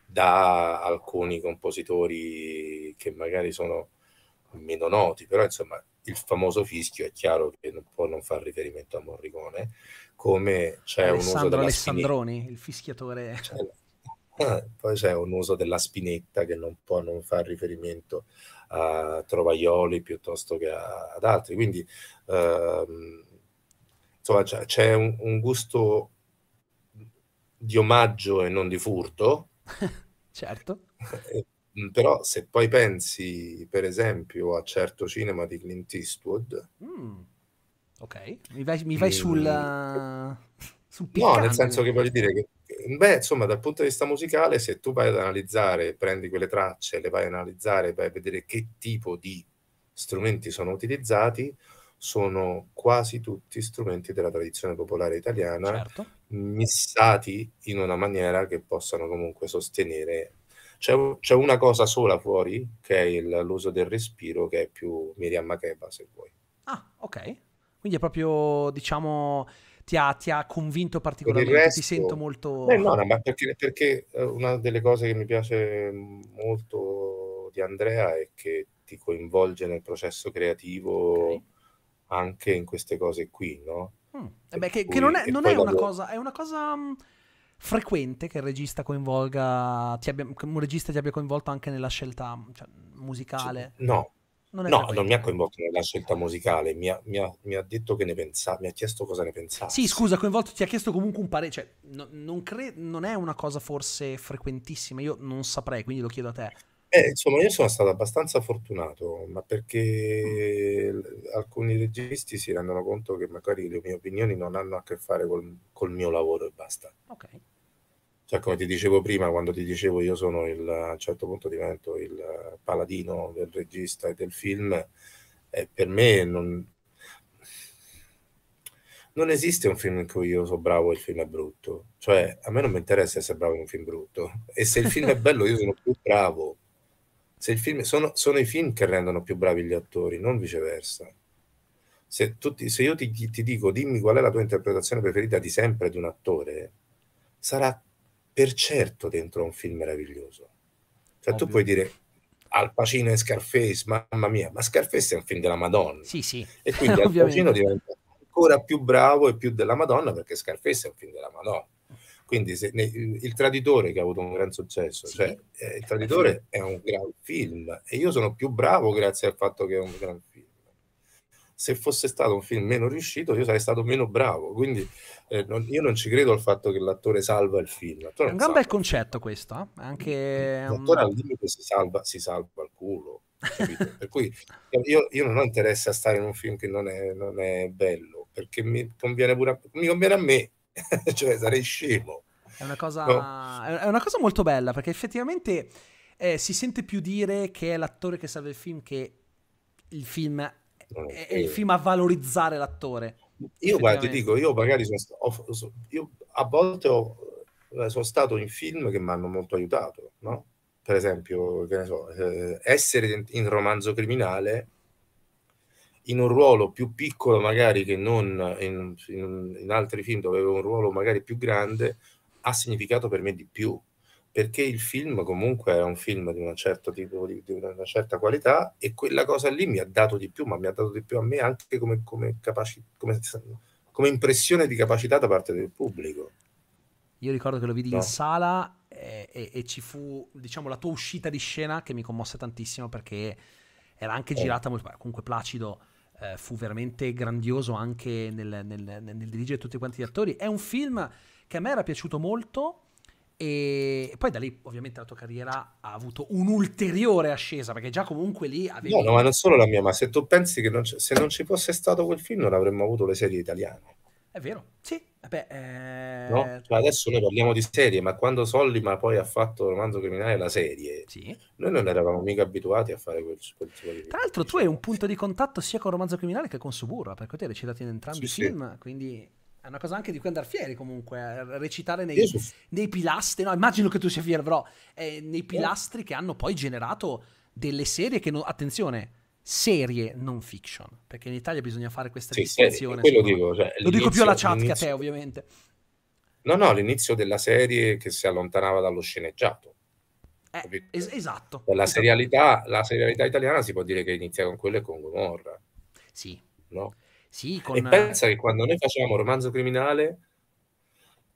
da alcuni compositori che magari sono meno noti, però insomma il famoso fischio, è chiaro che non può non far riferimento a Morricone, come c'è Alessandro un uso Alessandroni, spinetta. il fischiatore. C'è, cioè, poi c'è un uso della spinetta che non può non far riferimento a Trovaioli piuttosto che a, ad altri. Quindi ehm, insomma, c'è, c'è un, un, gusto di omaggio e non di furto. certo. Mm, però se poi pensi, per esempio, a certo cinema di Clint Eastwood... Mm. Ok, mi vai, mi vai mm. sul... Eh, sul no, nel senso che voglio dire che, beh, insomma, dal punto di vista musicale, se tu vai ad analizzare, prendi quelle tracce, le vai ad analizzare, vai a vedere che tipo di strumenti sono utilizzati, sono quasi tutti strumenti della tradizione popolare italiana, certo. missati in una maniera che possano comunque sostenere c'è, c'è una cosa sola fuori, che è il, l'uso del respiro, che è più Miriam Makeba, se vuoi. Ah, ok. Quindi è proprio, diciamo, ti ha, ti ha convinto particolarmente, resto, ti sento molto... Beh, no, no, ma perché, perché eh, una delle cose che mi piace molto di Andrea è che ti coinvolge nel processo creativo okay. anche in queste cose qui, no? Mm. Eh beh, che, cui, che, non, è, non è una cosa, è una cosa mm, frequente che il regista coinvolga, abbia, un regista ti abbia coinvolto anche nella scelta cioè, musicale? No. Non no, frequente. non mi ha coinvolto nella scelta musicale, mi ha, mi ha, mi ha detto che ne pensava, mi ha chiesto cosa ne pensava. Sì, scusa, coinvolto, ti ha chiesto comunque un parere, cioè, no, non, cre- non è una cosa forse frequentissima, io non saprei, quindi lo chiedo a te. Eh, insomma, io sono stato abbastanza fortunato, ma perché alcuni registi si rendono conto che magari le mie opinioni non hanno a che fare col, col mio lavoro e basta. Ok cioè come ti dicevo prima, quando ti dicevo io sono il, a un certo punto divento il eh, paladino del regista e del film, eh, per me non, non, esiste un film in cui io sono bravo e il film è brutto, cioè a me non mi interessa essere bravo in un film brutto e se il film è bello io sono più bravo, film, sono, sono, i film che rendono più bravi gli attori, non viceversa. Se, tu, se io ti, ti dico dimmi qual è la tua interpretazione preferita di sempre di un attore, sarà per certo dentro un film meraviglioso. Cioè, Ovvio. tu puoi dire Al Pacino e Scarface, mamma mia, ma Scarface è un film della Madonna. Sì, sì. E quindi Al Pacino diventa ancora più bravo e più della Madonna perché Scarface è un film della Madonna. Quindi se, ne, il Traditore che ha avuto un gran successo, sì. cioè eh, il Traditore è un gran film e io sono più bravo grazie al fatto che è un gran film se fosse stato un film meno riuscito io sarei stato meno bravo, quindi eh, non, io non ci credo al fatto che l'attore salva il film. È un gran bel concetto questo, eh? anche... L'attore al limite si salva, si salva il culo, per cui io, io, non ho interesse a stare in un film che non è, non è bello, perché mi conviene, pure a, mi conviene a me, cioè sarei scemo. È una, cosa, no. è una cosa molto bella perché effettivamente eh, si sente più dire che è l'attore che salva il film che il film e, eh, eh, e il film a valorizzare l'attore. Io guarda, ti dico, io magari sono, ho, io a volte ho, eh, sono stato in film che mi hanno molto aiutato, no? Per esempio, che ne so, essere in romanzo criminale in un ruolo più piccolo magari che non in, in, in altri film dove avevo un ruolo magari più grande ha significato per me di più perché il film comunque è un film di, un certo tipo, di, di una certa qualità e quella cosa lì mi ha dato di più, ma mi ha dato di più a me anche come, come, capaci, come, come impressione di capacità da parte del pubblico. Io ricordo che lo vidi no. in sala e, e, e, ci fu, diciamo, la tua uscita di scena che mi commosse tantissimo perché era anche oh. girata molto... Comunque Placido eh, fu veramente grandioso anche nel, nel, nel, nel dirigere tutti quanti gli attori. È un film che a me era piaciuto molto e poi da lì, ovviamente, la tua carriera ha avuto un'ulteriore ascesa, perché già comunque lì avevi... No, no, ma non solo la mia, ma se tu pensi che non c- se non ci fosse stato quel film non avremmo avuto le serie italiane. È vero, sì. Vabbè, eh, eh... no? cioè, adesso noi parliamo di serie, ma quando Sollima poi ha fatto Romanzo Criminale la serie, sì. noi non eravamo mica abituati a fare quel, quel tipo di Tra l'altro tu hai un punto di contatto sia con Romanzo Criminale che con Suburra, perché te hai recitato in entrambi i film, sì. quindi è una cosa anche di cui andare fieri comunque, eh, recitare nei, nei pilastri, no, immagino che tu sia fiero, però, eh, nei pilastri eh. che hanno poi generato delle serie che, no, attenzione, serie non fiction, perché in Italia bisogna fare questa sì, distinzione. Serie, dico, cioè, Lo dico più alla chat che a te, ovviamente. No, no, l'inizio della serie che si allontanava dallo sceneggiato. Eh, es- esatto. La esatto. serialità, la serialità italiana si può dire che inizia con quello e con Gomorra. Sì. No? Sì, con... E pensa che quando noi facevamo romanzo criminale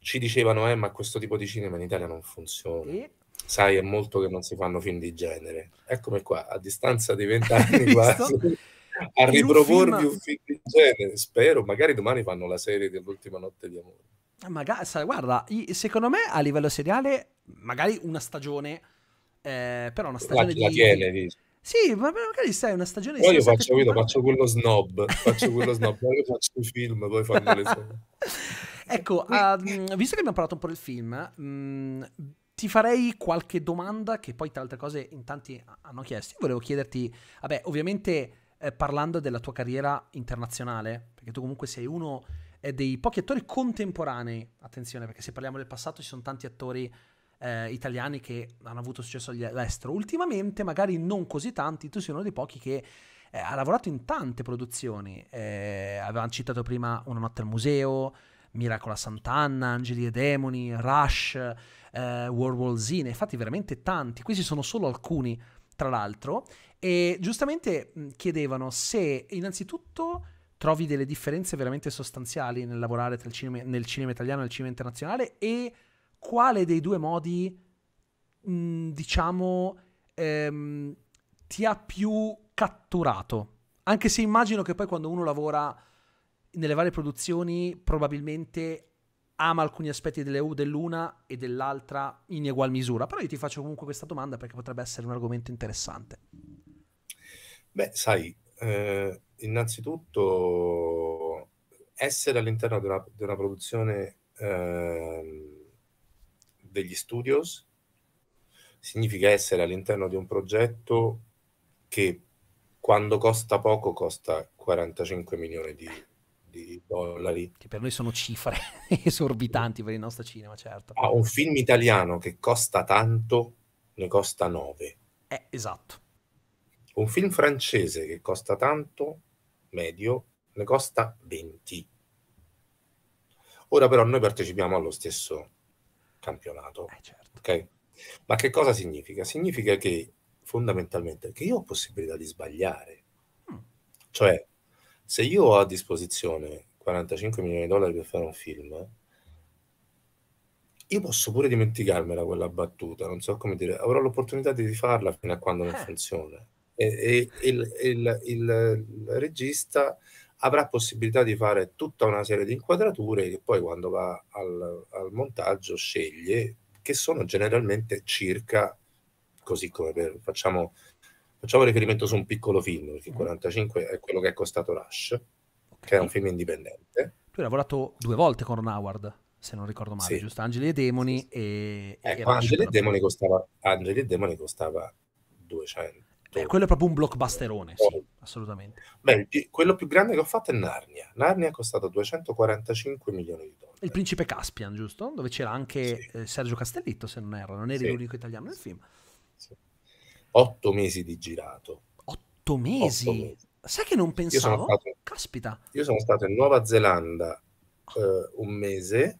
ci dicevano, eh, ma questo tipo di cinema in Italia non funziona. E... Sai, è molto che non si fanno film di genere. Eccomi qua, a distanza di vent'anni quasi, a riproporvi un film... un film di genere. Spero, magari domani fanno la serie dell'ultima notte di amore. Eh, magari, guarda, secondo me a livello seriale, magari una stagione, eh, però una stagione la, di... La tiene, dice. Sì, ma magari sai una stagione Poi io faccio, quello, faccio quello snob, faccio quello snob, poi faccio i film, poi fanno le serie. ecco, um, visto che abbiamo parlato un po' del film, um, ti farei qualche domanda che poi tra altre cose in tanti hanno chiesto. Io volevo chiederti, vabbè, ovviamente eh, parlando della tua carriera internazionale, perché tu comunque sei uno eh, dei pochi attori contemporanei, attenzione, perché se parliamo del passato ci sono tanti attori eh, italiani che hanno avuto successo all'estero. Ultimamente, magari non così tanti, tu sei uno dei pochi che eh, ha lavorato in tante produzioni. Eh, avevamo citato prima Una notte al museo, a Sant'Anna, Angeli e Demoni, Rush, eh, World War Z, ne fatti veramente tanti. Questi sono solo alcuni, tra l'altro. E giustamente chiedevano se innanzitutto trovi delle differenze veramente sostanziali nel lavorare tra il cinema, nel cinema italiano e il cinema internazionale e quale dei due modi, mh, mm, diciamo, ehm, ti ha più catturato? Anche se immagino che poi quando uno lavora nelle varie produzioni probabilmente ama alcuni aspetti dell'una e dell'altra in egual misura. Però io ti faccio comunque questa domanda perché potrebbe essere un argomento interessante. Beh, sai, eh, innanzitutto essere all'interno di una, di una produzione eh, degli studios, significa essere all'interno di un progetto che quando costa poco costa 45 milioni di, di dollari. Che per noi sono cifre esorbitanti per il nostro cinema, certo. Ah, un film italiano che costa tanto ne costa 9. Eh, esatto. Un film francese che costa tanto, medio, ne costa 20. Ora però noi partecipiamo allo stesso campionato. Eh, certo. okay? Ma che cosa significa? Significa che fondamentalmente che io ho possibilità di sbagliare. Mm. Cioè, se io ho a disposizione 45 milioni di dollari per fare un film, io posso pure dimenticarmela quella battuta, non so come dire, avrò l'opportunità di rifarla fino a quando non eh. funziona. E, e il, il, il, il regista avrà possibilità di fare tutta una serie di inquadrature che poi quando va al, al montaggio sceglie, che sono generalmente circa, così come per, facciamo, facciamo riferimento su un piccolo film, perché 45 mm. è quello che è costato Rush, che è un film indipendente. Tu hai lavorato due volte con Ron Howard se non ricordo male, sì. giusto? Angeli e Demoni sì, sì. e... Ecco, e Angeli, e Demoni costava, Angeli e Demoni costava 200 Beh, quello è proprio un blockbusterone, sì, assolutamente. Beh, quello più grande che ho fatto è Narnia. Narnia è costato 245 milioni di dollari. Il principe Caspian, giusto? Dove c'era anche sì. Eh, Sergio Castellitto, se non erro, non eri sì. l'unico italiano nel film. Sì. Otto mesi di girato. Otto mesi? Otto mesi. Sai che non pensavo? Io stato, Caspita. Io sono stato in Nuova Zelanda ah. eh, un mese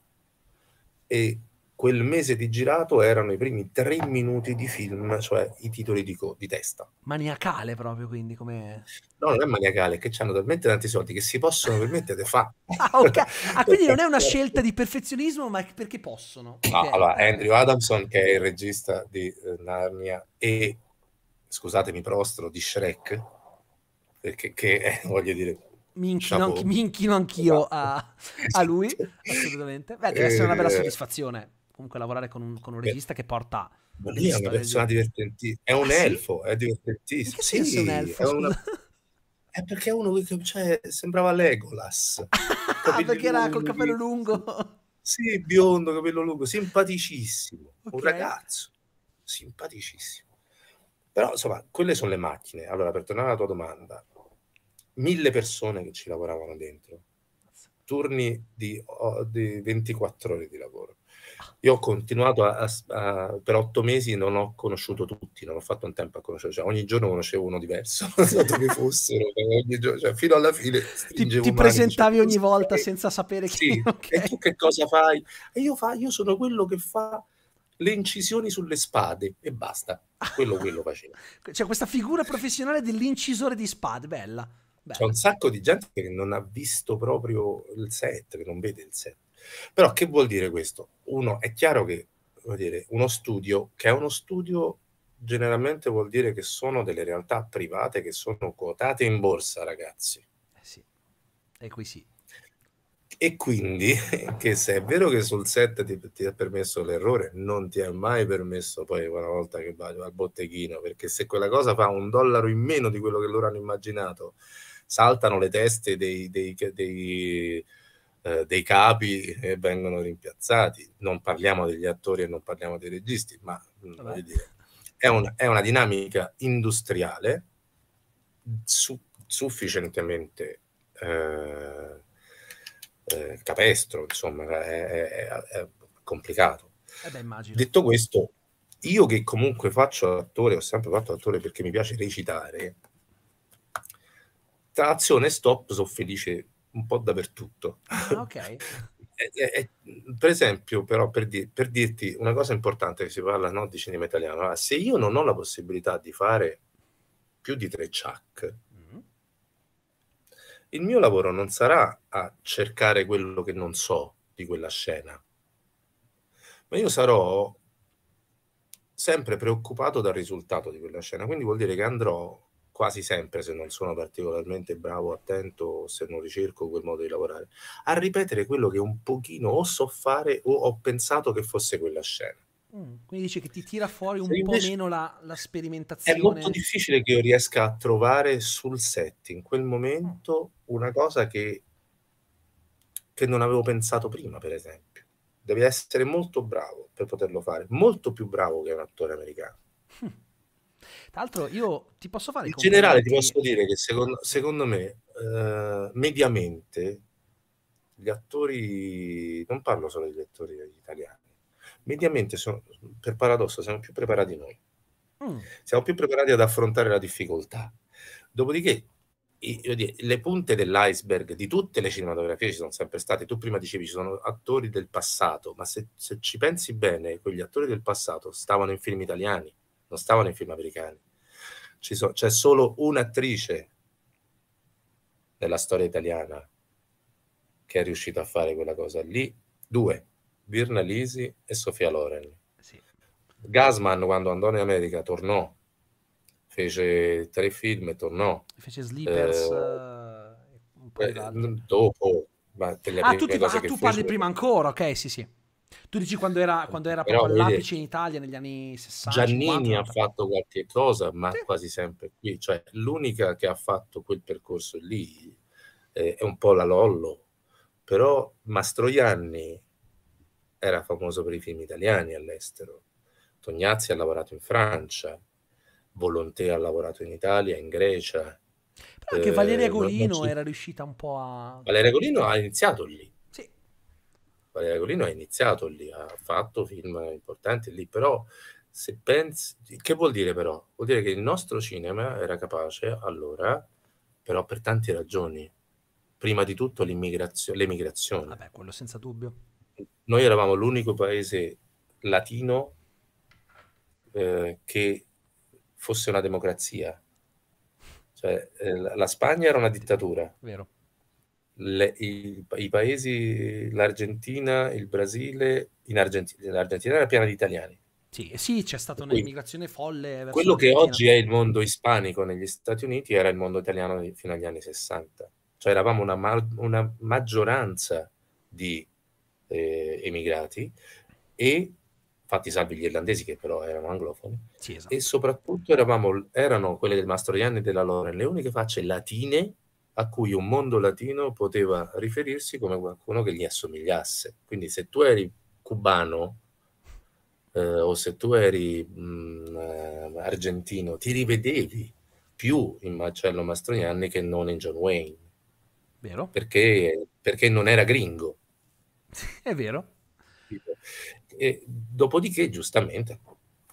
e quel mese di girato erano i primi tre minuti di film, cioè i titoli di, co- di testa. Maniacale proprio, quindi come... No, non è maniacale, che hanno talmente tanti soldi che si possono permettere di fare. ah, okay. ah, quindi non è una scelta di perfezionismo, ma perché possono. No, okay. allora, Andrew Adamson, che è il regista di eh, Narnia e, scusatemi prostro, di Shrek, perché che, eh, voglio dire, Minchino, inchino, anch'io a, a lui, esatto. assolutamente. Beh, deve essere una bella eh, soddisfazione comunque lavorare con un, con un regista Beh, che porta... Lì è una persona divertentissima, è un ah, elfo, sì? è divertentissimo. Sì, è un elfo? È, una... è perché è uno che cioè, sembrava Legolas. ah, perché era col capello lungo. Sì, biondo, capello lungo, simpaticissimo, okay. un ragazzo, simpaticissimo. Però insomma, quelle sono le macchine. Allora, per tornare alla tua domanda, mille persone che ci lavoravano dentro, turni di, oh, di 24 ore di lavoro. Io ho continuato a, a, a, per otto mesi, non ho conosciuto tutti, non ho fatto un tempo a conoscere, cioè, ogni giorno conoscevo uno diverso, dove fossero, cioè giorno, cioè, fino alla fine ti, ti cioè presentavi ogni volta senza sapere sì, che, okay. e tu che cosa fai? E io, fa, io sono quello che fa le incisioni sulle spade e basta, quello quello faceva. cioè questa figura professionale dell'incisore di spade, bella. bella. C'è un sacco di gente che non ha visto proprio il set, che non vede il set però che vuol dire questo? Uno, è chiaro che dire, uno studio, che è uno studio generalmente vuol dire che sono delle realtà private che sono quotate in borsa, ragazzi. Eh sì, e qui sì. E quindi, che se è vero che sul set ti, ti è permesso l'errore, non ti è mai permesso poi una volta che vai al botteghino, perché se quella cosa fa un dollaro in meno di quello che loro hanno immaginato, saltano le teste dei, dei, dei eh, dei capi che eh, vengono rimpiazzati. Non parliamo degli attori e non parliamo dei registi, ma mm, dire, è, un, è, una dinamica industriale su, sufficientemente eh, eh, capestro, insomma, è, è, è complicato. Eh beh, Detto questo, io che comunque faccio attore, ho sempre fatto attore perché mi piace recitare, tra azione e stop sono felice un po' dappertutto. Ah, ok. okay. e, per esempio, però, per, di, per, dirti una cosa importante che si parla no, di cinema italiano, se io non ho la possibilità di fare più di tre ciak, mm-hmm. il mio lavoro non sarà a cercare quello che non so di quella scena, ma io sarò sempre preoccupato dal risultato di quella scena, quindi vuol dire che andrò quasi sempre, se non sono particolarmente bravo, attento, se non ricerco quel modo di lavorare, a ripetere quello che un pochino o so fare o ho pensato che fosse quella scena. Mm, quindi dice che ti tira fuori un po' meno la, la, sperimentazione. È molto difficile che io riesca a trovare sul set in quel momento mm. una cosa che, che non avevo pensato prima, per esempio. Devi essere molto bravo per poterlo fare, molto più bravo che un attore americano tra l'altro io ti posso fare... In generale ti posso dire che secondo, secondo me, eh, mediamente, gli attori, non parlo solo degli attori italiani, mediamente sono, per paradosso siamo più preparati noi. Mm. Siamo più preparati ad affrontare la difficoltà. Dopodiché, dire, le punte dell'iceberg di tutte le cinematografie ci sono sempre state. Tu prima dicevi ci sono attori del passato, ma se, se ci pensi bene, quegli attori del passato stavano in film italiani non stavano in film americani. So, c'è solo un'attrice nella storia italiana che è riuscita a fare quella cosa lì. Due, Birna Lisi e Sofia Loren. Sì. Gasman quando andò in America tornò, fece tre film e tornò. Fece Sleepers. Eh, eh, eh dopo, ma ah, tu, ti, ah, tu parli prima ancora, ok, sì sì. Tu dici quando era, eh, quando era Però, proprio all'apice in Italia negli anni 60. Giannini 50, ha fatto qualche cosa, ma sì. quasi sempre qui. Cioè, l'unica che ha fatto quel percorso lì eh, è un po' la Lollo. Però Mastroianni era famoso per i film italiani all'estero. Tognazzi ha lavorato in Francia, Volonté ha lavorato in Italia, in Grecia. Però anche eh, Valeria Golino era riuscita un po' a... Valeria Golino ha iniziato lì Valeria Agolino ha iniziato lì, ha fatto film importanti lì, però se pensi, che vuol dire però? Vuol dire che il nostro cinema era capace allora, però per tante ragioni, prima di tutto l'immigrazione, l'emigrazione. Vabbè, quello senza dubbio. Noi eravamo l'unico paese latino eh, che fosse una democrazia. Cioè, eh, la Spagna era una dittatura. Vero le, i, i, paesi, l'Argentina, il Brasile, in Argentina, l'Argentina era piena di italiani. Sì, sì c'è stata un'immigrazione folle. quello che oggi è il mondo ispanico negli Stati Uniti era il mondo italiano fino agli anni 60. Cioè eravamo una, ma- una maggioranza di eh, emigrati e fatti salvi gli irlandesi che però erano anglofoni sì, esatto. e soprattutto eravamo, erano quelle del Mastroianni e della Loren le uniche facce latine a cui un mondo latino poteva riferirsi come qualcuno che gli assomigliasse. Quindi se tu eri cubano eh, o se tu eri mh, mm, eh, argentino, ti rivedevi più in Marcello Mastroianni che non in John Wayne. Vero. Perché, perché non era gringo. È vero. E dopodiché, giustamente,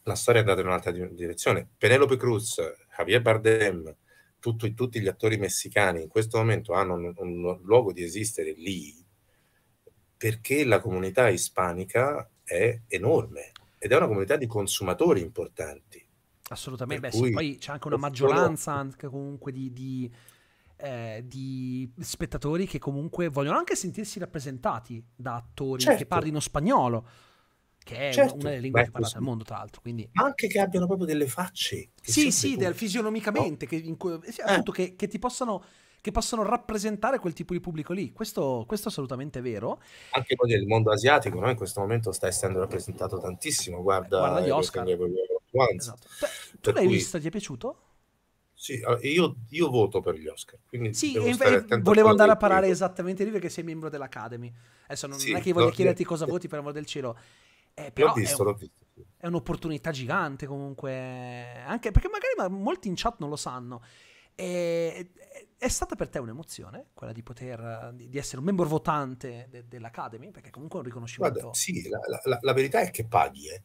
la storia è andata in un'altra direzione. Penelope Cruz, Javier Bardem, tutto, tutti gli attori messicani in questo momento hanno un, un luogo di esistere lì, perché la comunità ispanica è enorme ed è una comunità di consumatori importanti. Assolutamente, beh, sì, poi c'è anche una maggioranza anche comunque di, di, eh, di, spettatori che comunque vogliono anche sentirsi rappresentati da attori certo. che parlino spagnolo che è certo, una delle lingue più parlate al mondo, tra l'altro. Quindi... Anche che abbiano proprio delle facce. Sì, sì, del, fisionomicamente, oh. che, cui, eh, eh. appunto, eh. che, che, ti possano che possono rappresentare quel tipo di pubblico lì. Questo, questo è assolutamente vero. Anche poi del mondo asiatico, no? in questo momento sta essendo rappresentato tantissimo. Guarda, Guarda gli eh, Oscar. Esatto. Tu, tu l'hai cui... visto, ti è piaciuto? Sì, ah, io, io, voto per gli Oscar. Sì, volevo andare a parlare esattamente lì perché sei membro dell'Academy. Adesso non, sì, non è che voglio no, chiederti cosa voti per amore del cielo. Eh, l'ho visto, un... l'ho visto è un'opportunità gigante comunque, eh, anche perché magari ma molti in chat non lo sanno. E, è stata per te un'emozione quella di poter di essere un membro votante de, dell'Academy? Perché comunque è un riconoscimento. Guarda, sì, la, la, la, verità è che paghi, eh.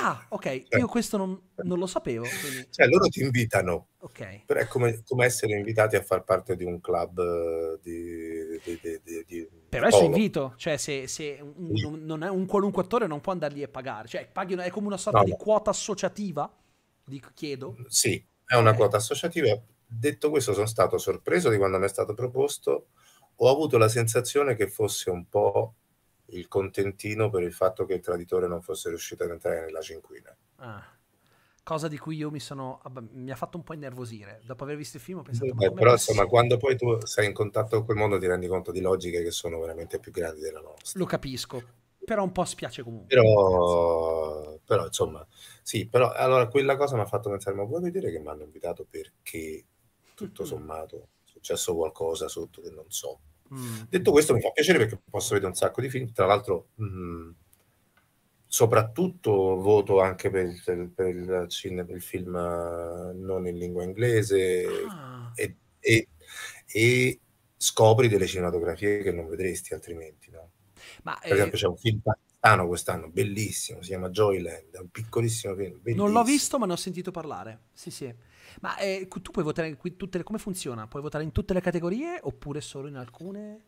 Ah, ok, cioè io questo non, non lo sapevo. Quindi... Cioè, loro ti invitano. Ok. Però è come, come, essere invitati a far parte di un club eh, di... di, di, di Però è su invito, cioè se, se un, sì. non è, un qualunque attore non può andare lì e pagare, cioè paghi una, è come una sorta no. di quota associativa, Dico, chiedo. Sì, è una okay. quota associativa. Detto questo, sono stato sorpreso di quando mi è stato proposto, ho avuto la sensazione che fosse un po' il contentino per il fatto che il traditore non fosse riuscito ad entrare nella cinquina. Ah, cosa di cui io mi sono... mi ha fatto un po' innervosire. Dopo aver visto il film ho pensato... Beh, però insomma, sì. quando poi tu sei in contatto con quel mondo ti rendi conto di logiche che sono veramente più grandi della nostra. Lo capisco. Però un po' spiace comunque. Però, però insomma, sì, però allora quella cosa mi ha fatto pensare, ma vuoi dire che mi hanno invitato perché tutto sommato è successo qualcosa sotto che non so Mm. Detto questo, mi fa piacere perché posso vedere un sacco di film. Tra l'altro, mh, mm, soprattutto voto anche per, per, per, il, cinema, per il film eh, non in lingua inglese ah. e, e, e, scopri delle cinematografie che non vedresti altrimenti. No? Ma, per esempio, eh, c'è un film pakistano quest'anno, bellissimo, si chiama Joyland, è un piccolissimo film. Bellissimo. Non l'ho visto, ma ne ho sentito parlare. Sì, sì. Ma eh, tu puoi votare qui tutte le, come funziona? Puoi votare in tutte le categorie oppure solo in alcune?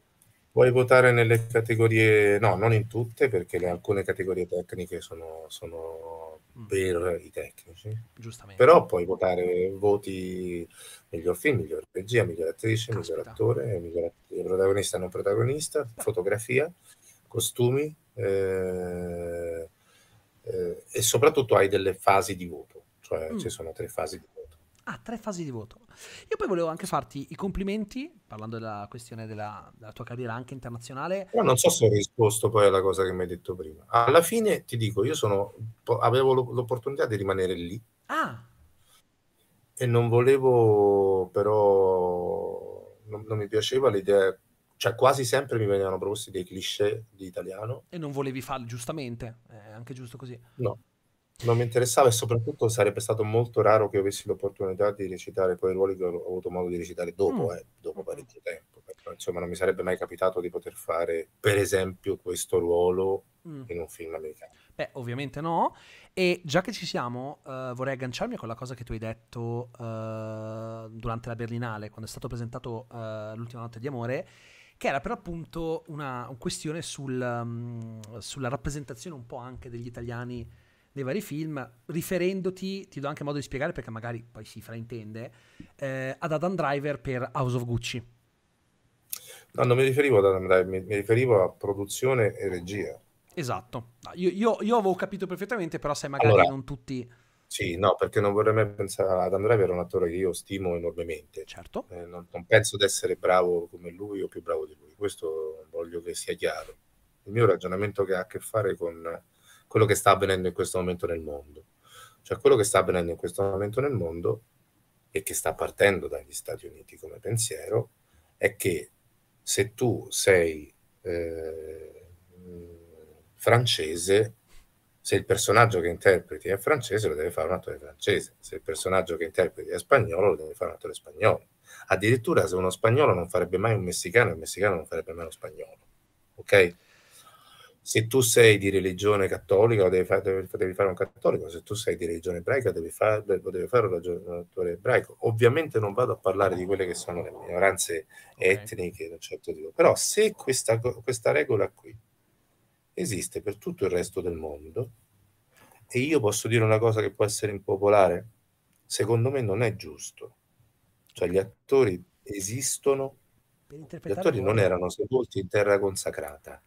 Puoi votare nelle categorie, no, non in tutte, perché le, alcune categorie tecniche sono, sono mm. per i tecnici. Giustamente. Però puoi votare voti miglior film, miglior regia, miglior attrice, Caspita. Eh, miglior attore, miglior protagonista, non protagonista, Beh. fotografia, costumi eh, eh, e soprattutto hai delle fasi di voto, cioè mm. ci sono tre fasi di voto Ah, tre fasi di voto. Io poi volevo anche farti i complimenti, parlando della questione della, della tua carriera anche internazionale. Io non so se ho risposto poi alla cosa che mi hai detto prima. Alla fine ti dico, io sono, avevo l'opportunità di rimanere lì. Ah. E non volevo, però, non, non mi piaceva l'idea, cioè quasi sempre mi venivano proposti dei cliché di italiano. E non volevi farlo, giustamente, è anche giusto così. No non mi interessava e soprattutto sarebbe stato molto raro che io avessi l'opportunità di recitare poi ruoli che ho avuto modo di recitare dopo, mm. eh, dopo parecchio tempo. Perché, insomma, non mi sarebbe mai capitato di poter fare, per esempio, questo ruolo mm. in un film americano. Beh, ovviamente no. E già che ci siamo, uh, vorrei agganciarmi con la cosa che tu hai detto uh, durante la Berlinale, quando è stato presentato uh, L'ultima notte di amore che era per appunto una, una questione sul, um, sulla rappresentazione un po' anche degli italiani nei vari film, riferendoti, ti do anche modo di spiegare perché magari poi si fraintende, eh, ad Adam Driver per House of Gucci. No, non mi riferivo ad Adam Driver, mi, mi riferivo a produzione e regia. Esatto, io, io, io avevo capito perfettamente, però sai magari allora, non tutti... Sì, no, perché non vorrei mai pensare ad Adam Driver, un attore che io stimo enormemente. Certo. Eh, non, non penso di essere bravo come lui o più bravo di lui, questo voglio che sia chiaro. Il mio ragionamento che ha a che fare con quello che sta avvenendo in questo momento nel mondo. Cioè quello che sta avvenendo in questo momento nel mondo e che sta partendo dagli Stati Uniti come pensiero è che se tu sei eh, francese, se il personaggio che interpreti è francese lo deve fare un attore francese, se il personaggio che interpreti è spagnolo lo deve fare un attore spagnolo. Addirittura se uno spagnolo non farebbe mai un messicano, il messicano non farebbe mai uno spagnolo. Ok? se tu sei di religione cattolica lo devi fare, devi, devi fare un cattolico, se tu sei di religione ebraica devi fare, lo deve fare un ragionatore ebraico. Ovviamente non vado a parlare di quelle che sono le minoranze okay. etniche di un certo tipo, però se questa, questa regola qui esiste per tutto il resto del mondo e io posso dire una cosa che può essere impopolare, secondo me non è giusto. Cioè gli attori esistono, gli attori non erano sepolti in terra consacrata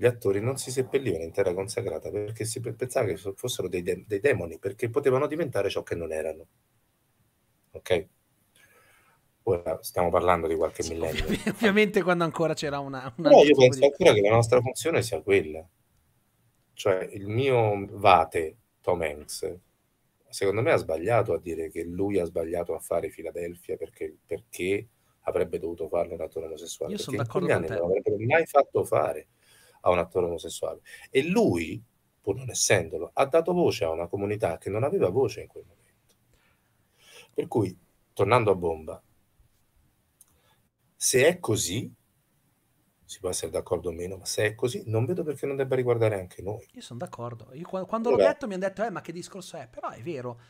gli attori non si seppellivano in terra consacrata perché si pensava che fossero dei, de- dei demoni, perché potevano diventare ciò che non erano. Ok? Ora stiamo parlando di qualche sì, millennio. Ovviamente quando ancora c'era una... una no, io penso di... ancora che la nostra funzione sia quella. Cioè il mio vate, Tom Hanks, secondo me ha sbagliato a dire che lui ha sbagliato a fare Filadelfia perché, perché avrebbe dovuto farlo un attore omosessuale. Io sono d'accordo con te. Non l'avrebbero mai fatto fare a un attore omosessuale. E lui, pur non essendolo, ha dato voce a una comunità che non aveva voce in quel momento. Per cui, tornando a Bomba, se è così, si può essere d'accordo o meno, ma se è così, non vedo perché non debba riguardare anche noi. Io sono d'accordo. Io, quando Vabbè. l'ho detto mi hanno detto, eh, ma che discorso è? Però è vero.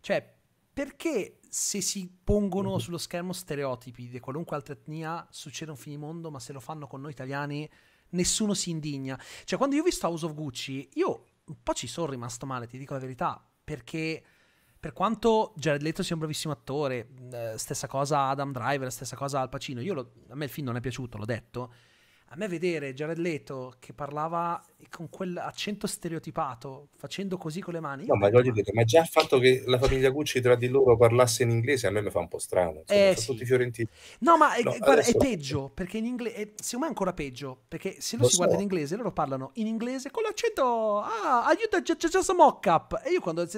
Cioè, perché se si pongono mhm. sullo schermo stereotipi di qualunque altra etnia succede un finimondo, ma se lo fanno con noi italiani nessuno si indigna. Cioè, quando io ho visto House of Gucci, io un po' ci sono rimasto male, ti dico la verità, perché per quanto Jared Leto sia un bravissimo attore, eh, stessa cosa Adam Driver, stessa cosa Al Pacino, lo, a me il film non è piaciuto, l'ho detto, a me vedere Jared Leto che parlava con quell'accento stereotipato, facendo così con le mani. No, ma, detto, ma già il fatto che la famiglia Gucci tra di loro parlasse in inglese a me mi fa un po' strano. Insomma, eh, sì. tutti fiorentini. No, ma eh, no, guarda, adesso... è peggio, perché in inglese, eh, secondo me è ancora peggio, perché se lo, lo si so. guarda in inglese, loro parlano in inglese con l'accento, ah, aiuta, c'è già a mock-up. E io quando,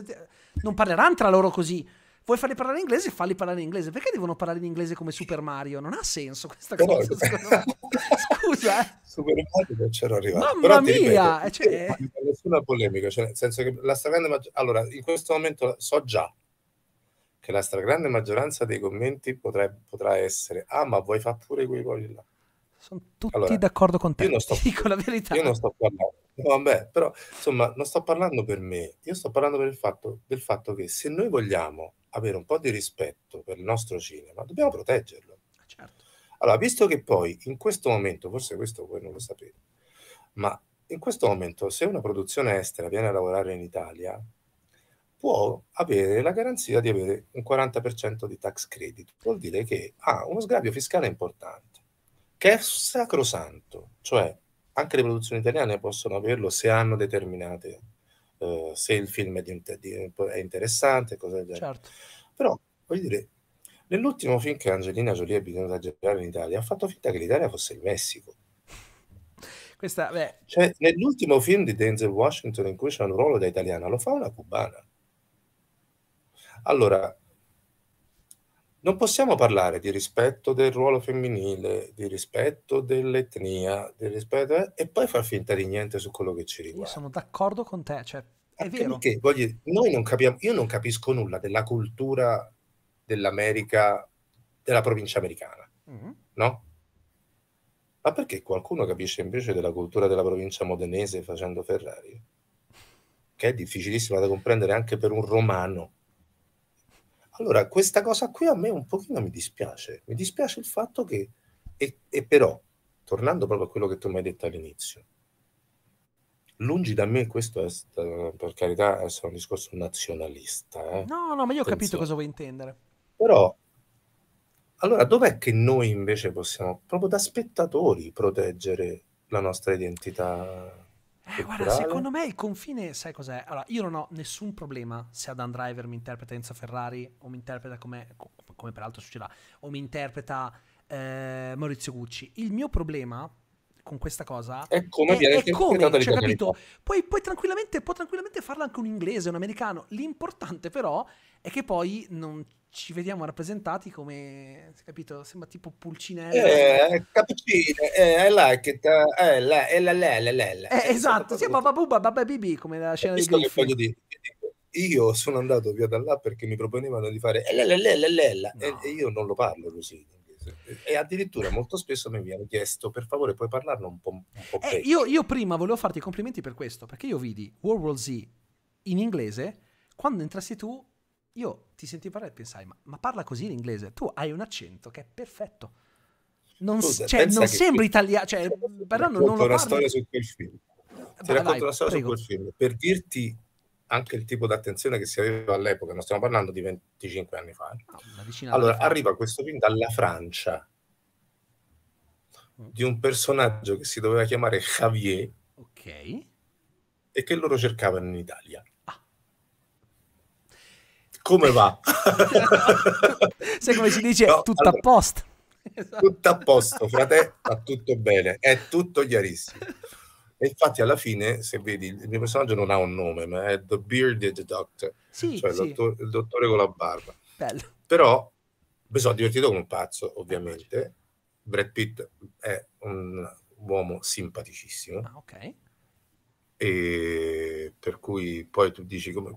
non parleranno tra loro così Vuoi farli parlare in inglese? Falli parlare in inglese. Perché devono parlare in inglese come Super Mario? Non ha senso questa cosa. Scusa. scusa eh. Super Mario non c'ero arrivato. Mamma Però, mia! Ripeto, eh, cioè... Non c'è nessuna polemica, cioè, nel senso che la stragrande maggioranza... Allora, in questo momento so già che la stragrande maggioranza dei commenti potrebbe, potrà essere ah ma vuoi fare pure quei cose là sono tutti allora, d'accordo con te io non sto, dico la verità io non sto parlando vabbè però insomma non sto parlando per me io sto parlando per il fatto, del fatto che se noi vogliamo avere un po' di rispetto per il nostro cinema, dobbiamo proteggerlo. Eh, certo. Allora, visto che poi in questo momento, forse questo voi non lo sapete, ma in questo momento se una produzione estera viene a lavorare in Italia, può avere la garanzia di avere un 40% di tax credit. Vuol dire che ha uno sgravio fiscale importante, che è sacrosanto, cioè anche le produzioni italiane possono averlo se hanno determinate eh, se il film è, di, di, è interessante, cose del genere. Certo. Però, voglio dire, nell'ultimo film che Angelina Jolie è venuta a girare in Italia, ha fatto finta che l'Italia fosse il Messico. Questa, cioè, nell'ultimo film di Denzel Washington in cui c'è un ruolo da italiana, lo fa una cubana. Allora, non possiamo parlare di rispetto del ruolo femminile, di rispetto dell'etnia, di rispetto, eh, e poi far finta di niente su quello che ci riguarda. Io sono d'accordo con te, cioè, è Anche vero. Perché, voglio, noi non capiamo, io non capisco nulla della cultura dell'America, della provincia americana, mm-hmm. no? Ma perché qualcuno capisce invece della cultura della provincia modenese facendo Ferrari? Che è difficilissima da comprendere anche per un romano allora, questa cosa qui a me un pochino mi dispiace. Mi dispiace il fatto che, e, e però, tornando proprio a quello che tu mi hai detto all'inizio, lungi da me questo è, per carità, essere un discorso nazionalista. Eh? No, no, ma io ho capito cosa vuoi intendere. Però, allora, dov'è che noi invece possiamo, proprio da spettatori, proteggere la nostra identità eh, guarda, secondo me il confine, sai cos'è? Allora, io non ho nessun problema se Adam Driver mi interpreta Enzo Ferrari o mi interpreta come, come peraltro succederà, o mi interpreta eh, Maurizio Gucci. Il mio problema con questa cosa è come viene come cioè, capito? Puoi, puoi, tranquillamente, può tranquillamente farla anche un inglese, un americano. L'importante però è che poi non ci vediamo rappresentati come, capito, sembra tipo pulcinella. Eh, eh, cappuccino, eh, I like it, eh, eh, la, eh, la, la, la, la, Eh, esatto, sì, babba buba, come la scena di Griffith. Voglio dire, io sono andato via da là perché mi proponevano di fare eh, no. e io non lo parlo così e addirittura molto spesso mi viene chiesto per favore puoi parlarne un po', un po eh, io, io, prima volevo farti i complimenti per questo perché io vidi World War Z in inglese quando entrassi tu io ti senti parlare e pensai ma, ma parla così in inglese tu hai un accento che è perfetto non, Scusa, cioè, non sembra italiano cioè, però non, non lo parli una storia su quel film ti racconto una storia su quel film per dirti anche il tipo di attenzione che si aveva all'epoca, non stiamo parlando di 25 anni fa. Eh. No, allora, arriva questo film dalla Francia mm. di un personaggio che si doveva chiamare Javier okay. e che loro cercavano in Italia. Ah. Come va? Sai come si dice? No, tutto allora, a posto. Tutto a posto, frate, va tutto bene, è tutto chiarissimo. E infatti alla fine, se vedi, il mio personaggio non ha un nome, ma è The Bearded Doctor, sì, cioè sì. Il, dottore, il, dottore, con la barba. Bello. Però mi sono divertito come un pazzo, ovviamente. Ah, Brad Pitt è un uomo simpaticissimo. Ah, ok. E per cui poi tu dici come...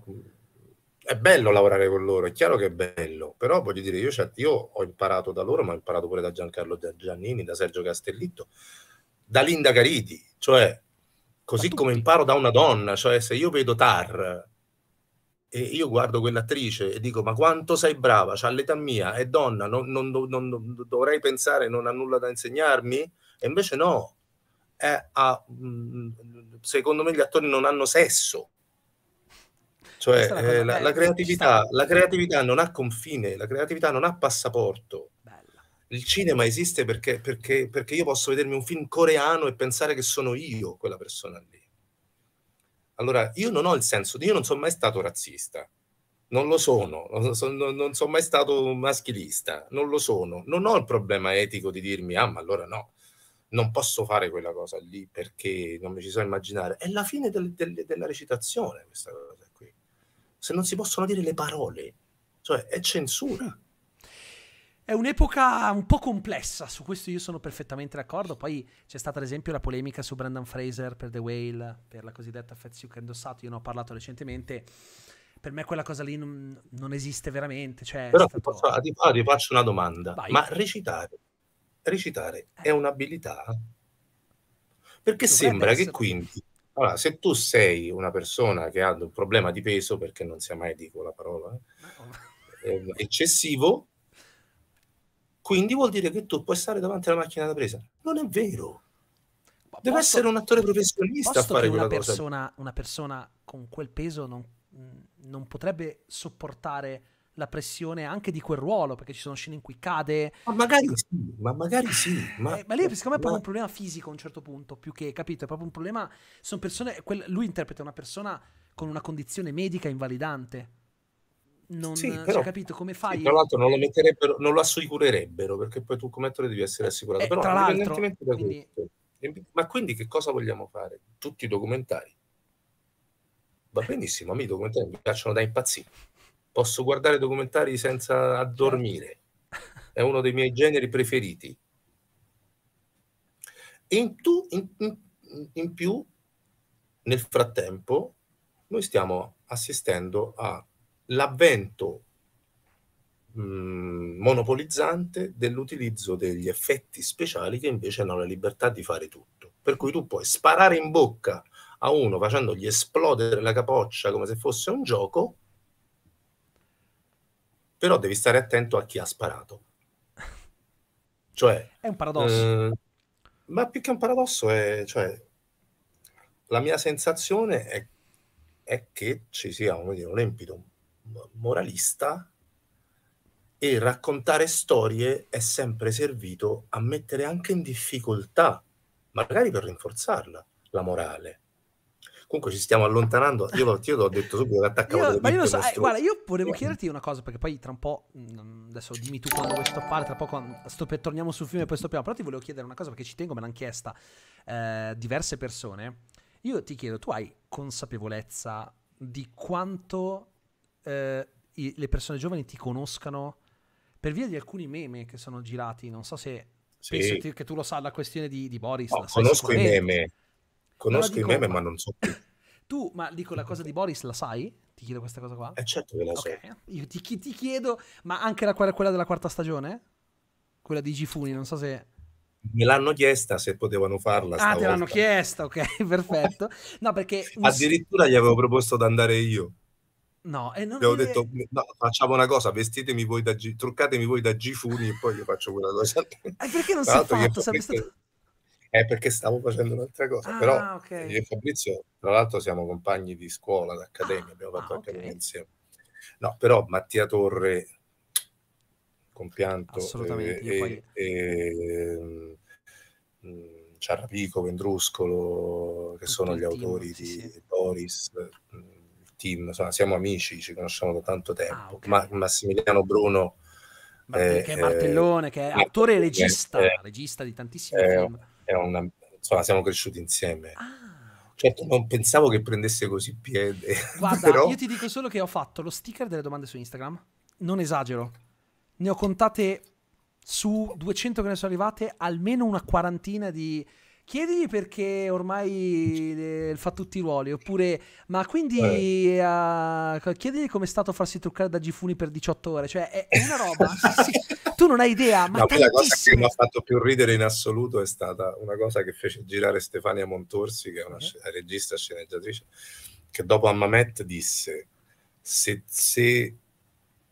È bello lavorare con loro, è chiaro che è bello, però voglio dire, io, certo, io ho imparato da loro, ma ho imparato pure da Giancarlo Giannini, da Sergio Castellitto, da Linda Cariti, cioè Così come imparo da una donna, cioè se io vedo Tar e io guardo quell'attrice e dico ma quanto sei brava, c'ha l'età mia, è donna, non, non, non, dovrei pensare non ha nulla da insegnarmi? E invece no, è, ha, mm, secondo me gli attori non hanno sesso. Cioè la, eh, la, la, creatività, la creatività non ha confine, la creatività non ha passaporto il cinema esiste perché, perché, perché io posso vedermi un film coreano e pensare che sono io quella persona lì. Allora, io non ho il senso di, io non sono mai stato razzista, non lo sono, non, sono, non sono mai stato maschilista, non lo sono, non ho il problema etico di dirmi, ah, ma allora no, non posso fare quella cosa lì perché non mi ci so immaginare. È la fine del, del, della recitazione questa cosa qui. Se non si possono dire le parole, cioè è censura. È un'epoca un po' complessa, su questo io sono perfettamente d'accordo. Poi c'è stata ad esempio la polemica su Brandon Fraser per The Whale, per la cosiddetta Fatsuit che ha indossato, io ne ho parlato recentemente. Per me quella cosa lì non, non esiste veramente. Cioè Però stato... ti, ti, ti, faccio, una domanda. Vai. Ma recitare, recitare eh. è un'abilità? Perché Dovrebbe sembra essere... che quindi... Allora, se tu sei una persona che ha un problema di peso, perché non sia mai, dico la parola, eh, ehm, eccessivo, quindi vuol dire che tu puoi stare davanti alla macchina da presa. Non è vero. Deve posso, essere un attore professionista a fare quella persona, cosa. Una persona con quel peso non, non potrebbe sopportare la pressione anche di quel ruolo, perché ci sono scene in cui cade. Ma magari sì, ma magari sì. Ma, eh, ma lì secondo me è proprio ma... un problema fisico a un certo punto, più che, capito, è proprio un problema... Sono persone... Quel, lui interpreta una persona con una condizione medica invalidante non sì, però, cioè, capito come fai. Sì, tra l'altro, non lo, non lo, assicurerebbero perché poi tu come attore devi essere assicurato. Eh, però, tra indipendentemente da quindi... questo, ma quindi che cosa vogliamo fare? Tutti i documentari. Va benissimo, a me i documentari mi piacciono da impazzire. Posso guardare documentari senza dormire. Certo. È uno dei miei generi preferiti. In, tu, in, in, in più, nel frattempo, noi stiamo assistendo a l'avvento mh, mm, monopolizzante dell'utilizzo degli effetti speciali che invece hanno la libertà di fare tutto. Per cui tu puoi sparare in bocca a uno facendogli esplodere la capoccia come se fosse un gioco, però devi stare attento a chi ha sparato. Cioè, è un paradosso. Eh, ma più che un paradosso è, cioè, la mia sensazione è, è che ci sia un empito moralista e raccontare storie è sempre servito a mettere anche in difficoltà, magari per rinforzarla, la morale. Comunque ci stiamo allontanando, io, lo, io l'ho detto subito che attaccavo... ma io lo so, eh, guarda, io volevo chiederti una cosa, perché poi tra un po', mm, adesso dimmi tu quando vuoi stoppare, tra poco mm, sto, torniamo sul film e poi stoppiamo, però ti volevo chiedere una cosa perché ci tengo, me l'hanno chiesta eh, diverse persone. Io ti chiedo, tu hai consapevolezza di quanto eh, i, le persone giovani ti conoscano per via di alcuni meme che sono girati. Non so se sì. penso ti, che tu lo sa la questione di, di Boris. No, conosco i meme, conosco allora, i meme, ma non so più. Tu, ma dico la cosa di Boris, la sai? Ti chiedo questa cosa qua. Eh certo che la okay. Io ti, ti, chiedo, ma anche la, quella della quarta stagione? Quella di Gifuni, non so se me l'hanno chiesta se potevano farla. Ah, stavolta. te l'hanno chiesta, ok, perfetto. No, perché addirittura gli avevo proposto di andare io. No, e non le ho detto, no, facciamo una cosa, vestitemi voi da G, truccatemi voi da Gifuni e poi io fatcio quella cosa. E perché non si è fatto? Perché... Stato... Eh, perché stavo facendo un'altra cosa, ah, però okay. io e Fabrizio, tra l'altro siamo compagni di scuola, d'accademia, ah, abbiamo fatto ah, okay. insieme. No, però Mattia Torre, compianto, e eh, poi... Ehm, mm, Ciarrapico, Vendruscolo, che Tutto sono gli autori sì, di sì. Doris, mm, team, insomma, siamo amici, ci conosciamo da tanto tempo. Ah, okay. Ma- Massimiliano Bruno. Eh, che è Martellone, che è attore e regista, eh, regista di tantissimi eh, film. Una, insomma, siamo cresciuti insieme. Ah. Certo, non pensavo che prendesse così piede. Guarda, però... io ti dico solo che ho fatto lo sticker delle domande su Instagram. Non esagero. Ne ho contate su 200 che ne sono arrivate, almeno una quarantina di Chiedigli perché ormai fa tutti i ruoli, oppure ma quindi eh. uh, chiedigli com'è stato farsi truccare da Gifuni per 18 ore, cioè è, è una roba, tu non hai idea, ma no, la cosa che mi ha fatto più ridere in assoluto è stata una cosa che fece girare Stefania Montorsi, che è una uh-huh. regista sceneggiatrice, che dopo a disse se, se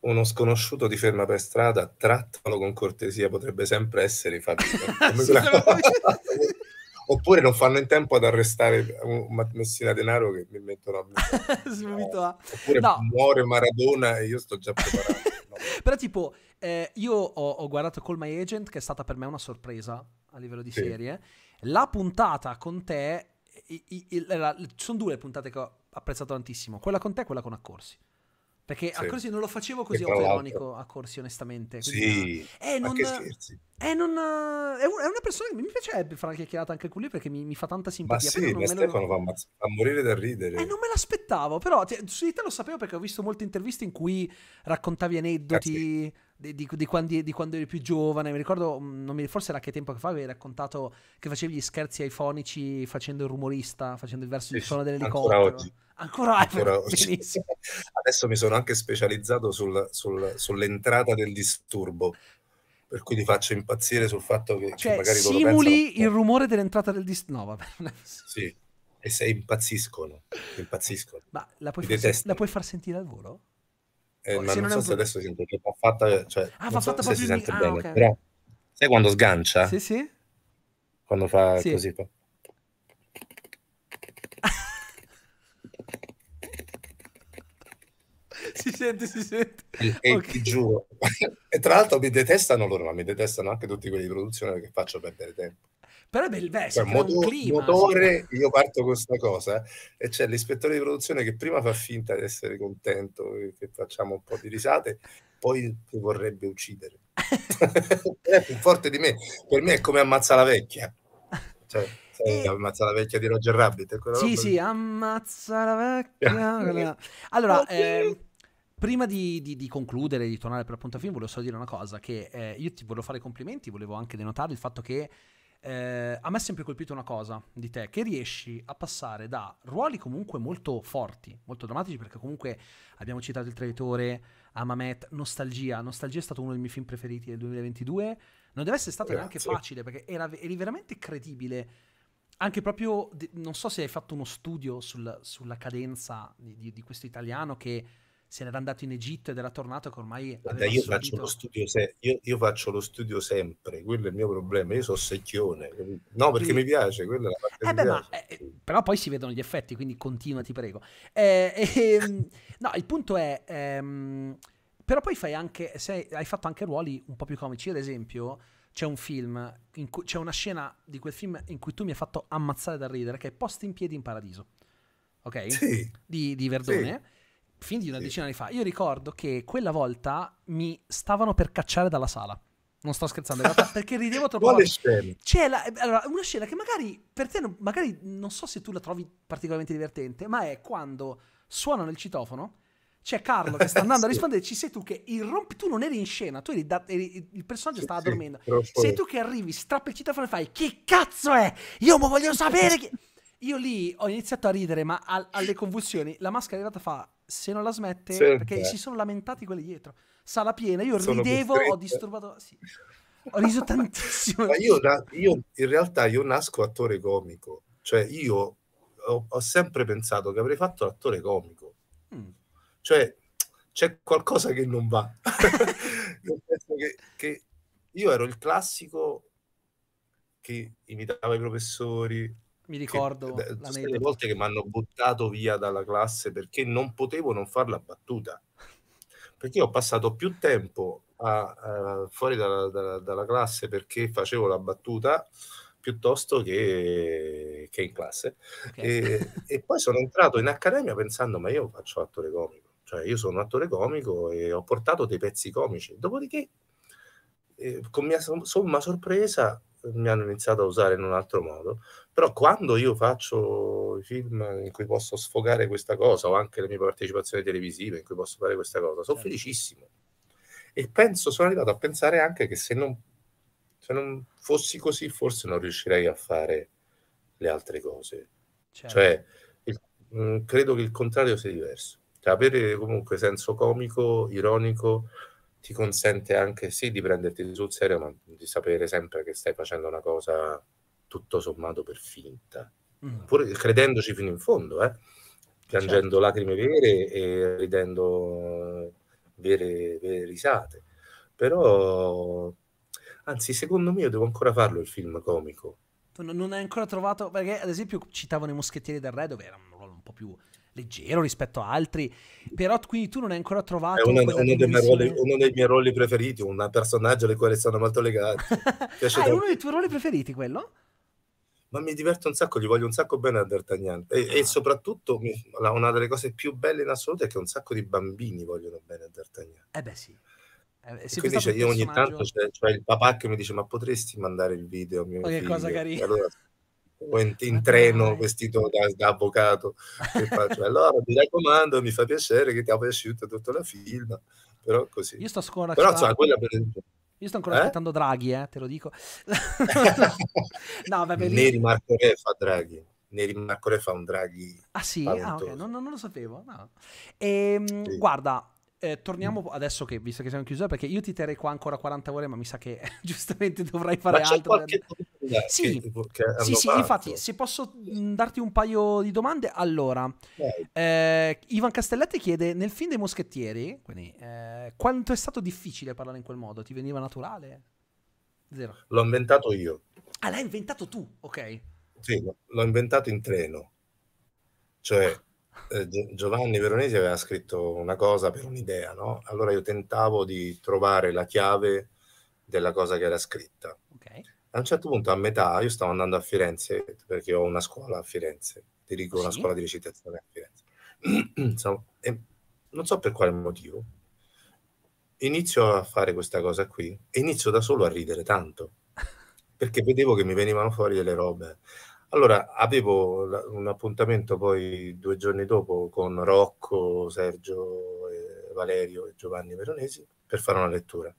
uno sconosciuto ti ferma per strada, trattalo con cortesia, potrebbe sempre essere fatto. oppure non fanno in tempo ad arrestare un Messina Denaro che mi mettono a subito a... Eh, oppure no. muore Maradona e io sto già preparato. però tipo eh, io ho, ho, guardato Call My Agent che è stata per me una sorpresa a livello di sì. serie la puntata con te i, i, i, la, sono due le puntate che ho apprezzato tantissimo quella con te e quella con Accorsi perché sì. a Corsi non lo facevo così autoironico a Corsi, onestamente. Sì, eh, non, che scherzi. Eh, non, eh, è, una persona che mi piacerebbe fare una chiacchierata anche con lui perché mi, mi fa tanta simpatia. Ma sì, ma Stefano lo... fa, fa, morire da ridere. Eh, non me l'aspettavo, però ti, su di te lo sapevo perché ho visto molte interviste in cui raccontavi ah, aneddoti... Ah, di, di, quando, di, quando, eri più giovane. Mi ricordo, mm, mi, forse era che tempo che fa, avevi raccontato che facevi gli scherzi fonici facendo il rumorista, facendo il verso di suono dell'elicottero. Ancora oggi. Ancora, ancora oggi. Adesso mi sono anche specializzato sul, sul, sull'entrata del disturbo. Per cui ti faccio impazzire sul fatto che cioè, magari simuli pensano... il rumore dell'entrata del disturbo. No, vabbè. Sì, e se impazziscono. Impazziscono. Ma la puoi, far, la puoi far sentire al volo? eh, ma non, non so se adesso si sente, va fatta, cioè, ah, va fatta so se si sente ah, bene, okay. però sai quando sgancia? Sì, sì. Quando fa sì. così. Fa... si sente, si sente. E, okay. ti giuro. e tra l'altro mi detestano loro, ma mi detestano anche tutti quelli di produzione che faccio perdere tempo. Però è bel vestito, cioè, motor, clima, motore, sì. io parto con questa cosa eh, e c'è l'ispettore di produzione che prima fa finta di essere contento che facciamo un po' di risate, poi vorrebbe uccidere. è più forte di me, per me è come ammazza la vecchia. Cioè, e... ammazza la vecchia di Roger Rabbit. Sì, roba. sì, ammazza la vecchia. allora, okay. eh, prima di, di, di, concludere, di tornare per la punta film, volevo solo dire una cosa, che eh, io ti volevo fare complimenti, volevo anche denotare il fatto che eh, a me è sempre colpito una cosa di te, che riesci a passare da ruoli comunque molto forti, molto drammatici, perché comunque abbiamo citato Il Traditore, Amamet, Nostalgia. Nostalgia è stato uno dei miei film preferiti del 2022. Non deve essere stato neanche facile, perché era, eri veramente credibile. Anche proprio, non so se hai fatto uno studio sul, sulla cadenza di, di, di questo italiano che se n'era andato in Egitto ed era tornato che ormai Guarda, io, faccio se- io, io, faccio lo studio sempre, quello è il mio problema, io sono secchione, no perché quindi... mi piace, quella è la parte eh beh, ma, eh, però poi si vedono gli effetti, quindi continua ti prego. Eh, ehm, no, il punto è... Ehm, però poi fai anche, sei, hai fatto anche ruoli un po' più comici, ad esempio c'è un film, cui, c'è una scena di quel film in cui tu mi hai fatto ammazzare dal ridere, che è Posti in piedi in paradiso, ok? Sì. Di, di Verdone. Sì fin di una sì. decina di anni fa, io ricordo che quella volta mi stavano per cacciare dalla sala. Non sto scherzando, in realtà, perché ridevo troppo. Quale scena? C'è la, eh, allora, una scena che magari per te, non, magari non so se tu la trovi particolarmente divertente, ma è quando suonano il citofono. C'è Carlo che sta andando sì. a rispondere. Ci sei tu che irrompi. Tu non eri in scena, tu eri, da, eri il personaggio sì, stava sì, dormendo. Sei tu che arrivi, strappi il citofono e fai: Chi cazzo è? Io voglio sapere chi. Io lì ho iniziato a ridere, ma a, alle convulsioni. La maschera è arrivata fa se non la smette, Senta. perché si sono lamentati quelli dietro. Sala piena, io sono ridevo, costrette. ho disturbato... Sì. Ho riso tantissimo. Ma io, io, in realtà io nasco attore comico, cioè io ho, ho sempre pensato che avrei fatto l'attore comico. Mm. Cioè c'è qualcosa che non va. che, che io ero il classico che imitava i professori, mi ricordo che, eh, la le volte che mi hanno buttato via dalla classe perché non potevo non fare la battuta perché ho passato più tempo a, a, eh, fuori dalla, dalla, dalla, classe perché facevo la battuta piuttosto che, che in classe okay. e, e, poi sono entrato in accademia pensando ma io faccio attore comico cioè io sono un attore comico e ho portato dei pezzi comici dopodiché eh, con mia somma sorpresa mi hanno iniziato a usare in un altro modo, però quando io faccio i film in cui posso sfogare questa cosa o anche le mie partecipazioni televisive in cui posso fare questa cosa, sono certo. felicissimo. E penso, sono arrivato a pensare anche che se non, se non fossi così forse non riuscirei a fare le altre cose. Certo. Cioè, il, mm, credo che il contrario sia diverso. Cioè, avere comunque senso comico, ironico, ti consente anche sì di prenderti sul serio, ma di sapere sempre che stai facendo una cosa tutto sommato per finta, mm. pur credendoci fino in fondo, eh? piangendo certo. lacrime vere e ridendo vere, vere risate. Però, anzi, secondo me io devo ancora farlo il film comico. non hai ancora trovato, perché ad esempio citavano i Moschettieri del Re dove era un ruolo un po' più leggero rispetto a altri, però quindi tu non hai ancora trovato... È una, uno, dei ruoli, uno, dei miei ruoli preferiti, un personaggio al quale sono molto legato. ah, da... è uno dei tuoi ruoli preferiti quello? Ma mi diverto un sacco, gli voglio un sacco bene a D'Artagnan e, ah. e soprattutto una delle cose più belle in assoluto è che un sacco di bambini vogliono bene a D'Artagnan. Eh beh sì. Eh, quindi cioè, io ogni personaggio... tanto c'è, cioè, il papà che mi dice ma potresti mandare il video mio oh, figlio? che cosa carina. E allora o in, in treno vestito da, da avvocato. Cioè, allora mi raccomando, mi fa piacere che ti abbia piaciuto tutta la film, però così. Io sto ancora però, insomma, quella per esempio, io sto ancora eh? aspettando Draghi, eh, te lo dico. no, vabbè, Neri Marco Re fa Draghi. Neri Marco Re fa un Draghi. Ah sì? Ah, okay. non, non, lo sapevo. No. E, ehm, sì. Guarda, eh, torniamo mm. adesso che, visto che siamo in chiusura, perché io ti terrei qua ancora 40 ore, ma mi sa che giustamente dovrai fare ma altro. Qualche... Sì, sì, sì infatti, se posso mm, darti un paio di domande. Allora, eh, Ivan Castelletti chiede, nel film dei Moschettieri, quindi, eh, quanto è stato difficile parlare in quel modo? Ti veniva naturale? Zero. L'ho inventato io. Ah, l'hai inventato tu? Ok. Sì, l'ho inventato in treno. Cioè... Ah eh, Giovanni Veronesi aveva scritto una cosa per un'idea, no? Allora io tentavo di trovare la chiave della cosa che era scritta. Okay. A un certo punto, a metà, io stavo andando a Firenze, perché ho una scuola a Firenze, dirigo sì. una scuola di recitazione a Firenze. e non so per quale motivo, inizio a fare questa cosa qui e inizio da solo a ridere tanto perché vedevo che mi venivano fuori delle robe. Allora, avevo un appuntamento poi due giorni dopo con Rocco, Sergio, eh, Valerio e Giovanni Veronesi per fare una lettura.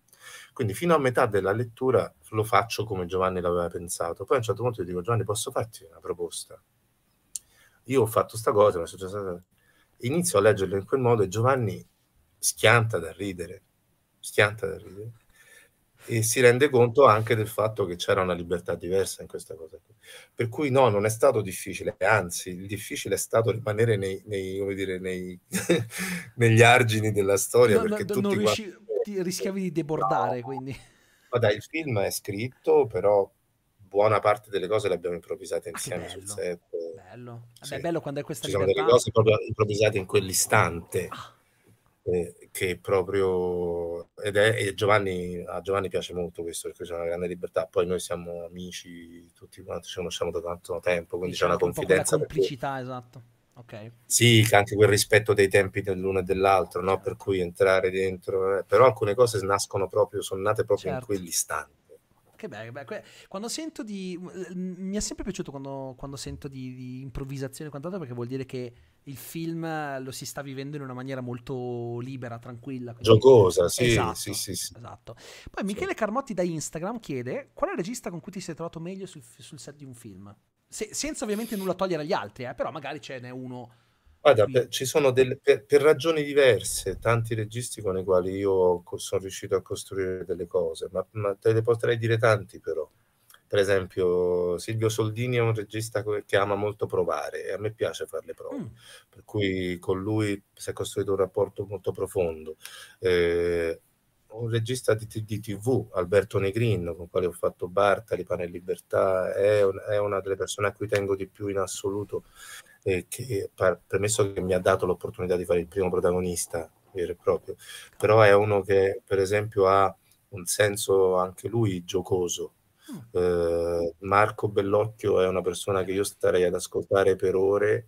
Quindi fino a metà della lettura lo faccio come Giovanni l'aveva pensato. Poi a un certo punto gli dico, Giovanni, posso farti una proposta? Io ho fatto sta cosa, ma successa... inizio a leggerlo in quel modo e Giovanni schianta da ridere, schianta da ridere e si rende conto anche del fatto che c'era una libertà diversa in questa cosa qui. Per cui no, non è stato difficile, anzi, il difficile è stato rimanere nei, nei, dire, nei, negli argini della storia. No, perché no, tutti riusci- quanti... rischiavi di debordare, no. quindi. Ma dai, il film è scritto, però buona parte delle cose le abbiamo improvvisate ah, insieme ah, sul set. Bello. Vabbè, sì. bello quando è questa Ci libertà. sono delle cose proprio improvvisate in quell'istante. Ah eh, che proprio ed è e Giovanni, a Giovanni piace molto questo perché c'è una grande libertà poi noi siamo amici tutti quanti ci conosciamo da tanto tempo quindi c'è una diciamo confidenza una complicità perché... esatto okay. sì anche quel rispetto dei tempi dell'uno e dell'altro no? per cui entrare dentro eh, però alcune cose nascono proprio sono nate proprio certo. in quell'istante che bello, che bello, Quando sento di. Mi è sempre piaciuto quando, quando sento di, di improvvisazione e quant'altro, perché vuol dire che il film lo si sta vivendo in una maniera molto libera, tranquilla. Quindi... Giocosa, sì, esatto, sì, sì, sì. Esatto. Poi Michele Carmotti da Instagram chiede qual è il regista con cui ti sei trovato meglio sul, sul set di un film? Se, senza ovviamente nulla togliere agli altri, eh, però magari ce n'è uno... Guarda, per, ci sono delle, per, per, ragioni diverse tanti registi con i quali io sono riuscito a costruire delle cose, ma, ma te ne potrei dire tanti però. Per esempio, Silvio Soldini è un regista che ama molto provare e a me piace fare le prove, mm. per cui con lui si è costruito un rapporto molto profondo. Eh, un regista di, di, TV, Alberto Negrin, con quale ho fatto Bartali, Pane e Libertà, è, un, è, una delle persone a cui tengo di più in assoluto, eh, che, per, permesso che mi ha dato l'opportunità di fare il primo protagonista vero e proprio, però è uno che per esempio ha un senso anche lui giocoso, eh, Marco Bellocchio è una persona che io starei ad ascoltare per ore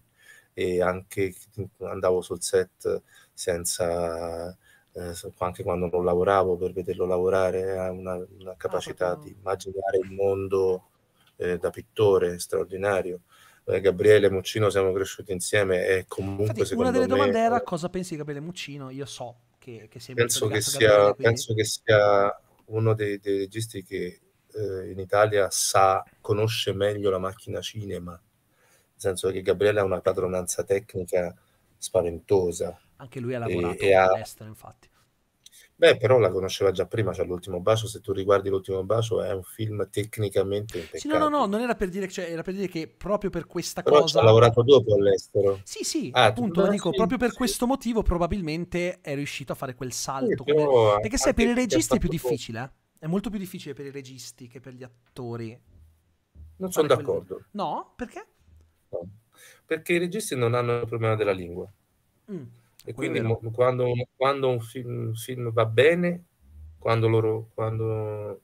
e anche andavo sul set senza eh, anche quando non lavoravo per vederlo lavorare ha una, una ah, capacità ah, di immaginare il mondo eh, da pittore straordinario eh, Gabriele Muccino siamo cresciuti insieme e comunque Infatti, secondo una delle me, domande era eh, cosa pensi di Gabriele Muccino io so che, che sei penso che, sia, Gabriele, penso che sia uno dei, dei registi che eh, in Italia sa, conosce meglio la macchina cinema, nel senso che Gabriele ha una padronanza tecnica spaventosa. Anche lui ha lavorato e, e ha... all'estero, infatti. Beh, però la conosceva già prima, cioè l'ultimo bacio, se tu riguardi l'ultimo bacio è un film tecnicamente impeccabile. Sì, no, no, no, non era per dire, cioè, era per dire che proprio per questa però cosa... ha lavorato dopo all'estero. Sì, sì, ah, appunto, lo dico, sì, proprio per sì. questo motivo probabilmente è riuscito a fare quel salto. Sì, quel... Perché sai, per i registi è più difficile, eh? È molto più difficile per i registi che per gli attori. Non sono d'accordo. Quel... No? Perché? No. Perché i registi non hanno il problema della lingua. Mm, e quindi quando, quando un, film, film, va bene, quando loro... Quando...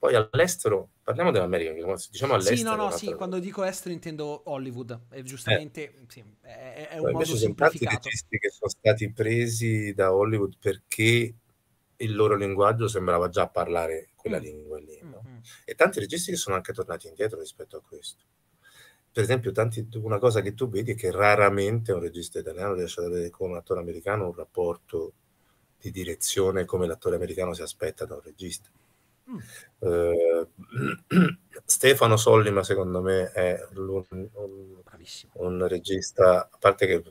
Poi all'estero, parliamo dell'America, diciamo all'estero. Sì, no, no, sì, quando dico estero intendo Hollywood, e giustamente eh. sì, è, è, un Poi modo semplificato. Invece sono tanti registi che sono stati presi da Hollywood perché il loro linguaggio sembrava già parlare quella mm. lingua lì. No? Mm-hmm. E tanti registi che sono anche tornati indietro rispetto a questo. Per esempio, tanti, una cosa che tu vedi è che raramente un regista italiano riesce ad avere con un attore americano un rapporto di direzione come l'attore americano si aspetta da un regista. Mm. Uh, Stefano Sollima, secondo me, è un, un, un, regista, a parte che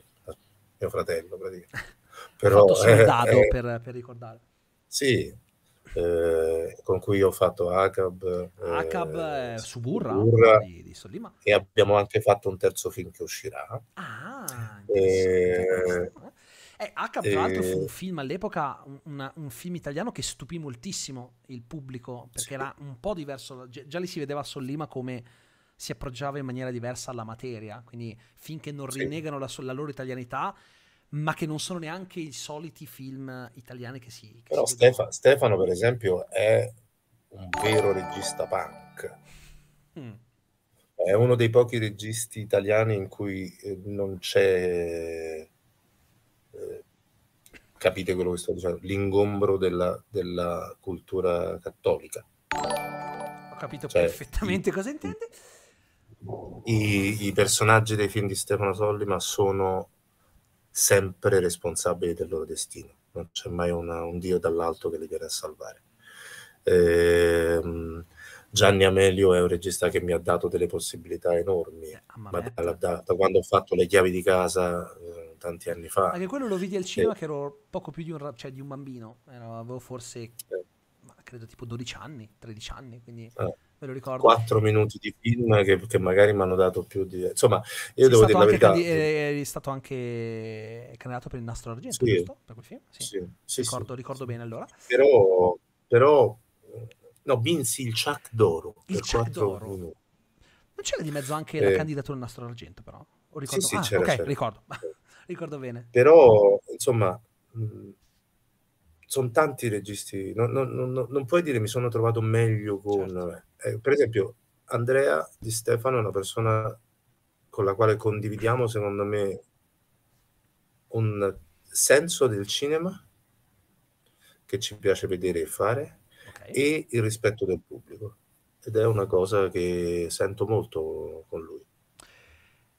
mio fratello, praticamente. però è, è, per, per ricordare. Sì, eh, con cui ho fatto ACAB. ACAB eh, eh Suburra, Suburra di, di Sollima. E abbiamo anche fatto un terzo film che uscirà. Ah, eh, eh, tra l'altro, fu un film all'epoca, un, un, film italiano che stupì moltissimo il pubblico perché sì. era un po' diverso. Già lì si vedeva a Sollima come si approcciava in maniera diversa alla materia. Quindi, finché non sì. rinnegano la, la loro italianità, ma che non sono neanche i soliti film italiani che si... Che Però si Stefa, Stefano, per esempio, è un vero regista punk. Mm. È uno dei pochi registi italiani in cui eh, non c'è... Eh, capite quello che sto dicendo? L'ingombro della, della cultura cattolica. Ho capito cioè, perfettamente i, cosa intende. I, I personaggi dei film di Stefano Sollima sono sempre responsabili del loro destino, non c'è mai una, un Dio dall'alto che li viene a salvare. Ehm, Gianni Amelio è un regista che mi ha dato delle possibilità enormi, eh, ma da, da, da, quando ho fatto le chiavi di casa eh, tanti anni fa. Anche quello lo vidi al cinema e... che ero poco più di un, cioè, di un bambino, Era, avevo forse, eh. credo tipo 12 anni, 13 anni, quindi... Ah ve lo ricordo. Quattro minuti di film che, che magari mi hanno dato più di... Insomma, io sei devo dire la verità. Candi- eh, eri stato anche candidato per il nastro argento, sì. giusto? Per quel film? Sì, sì, sì ricordo, ricordo bene allora. Però, però no, vinsi il Chuck d'oro. Il Chuck d'oro. Minuti. Non c'era di mezzo anche eh. la candidatura al nastro argento, però? O ricordo... Sì, sì, ah, c'era, ok, c'era. ricordo. ricordo bene. Però, insomma... Mh, sono tanti registi, non, non, non, non, puoi dire mi sono trovato meglio con... Certo. Eh, eh, per esempio, Andrea Di Stefano è una persona con la quale condividiamo, secondo me, un senso del cinema che ci piace vedere e fare okay. e il rispetto del pubblico. Ed è una cosa che sento molto con lui.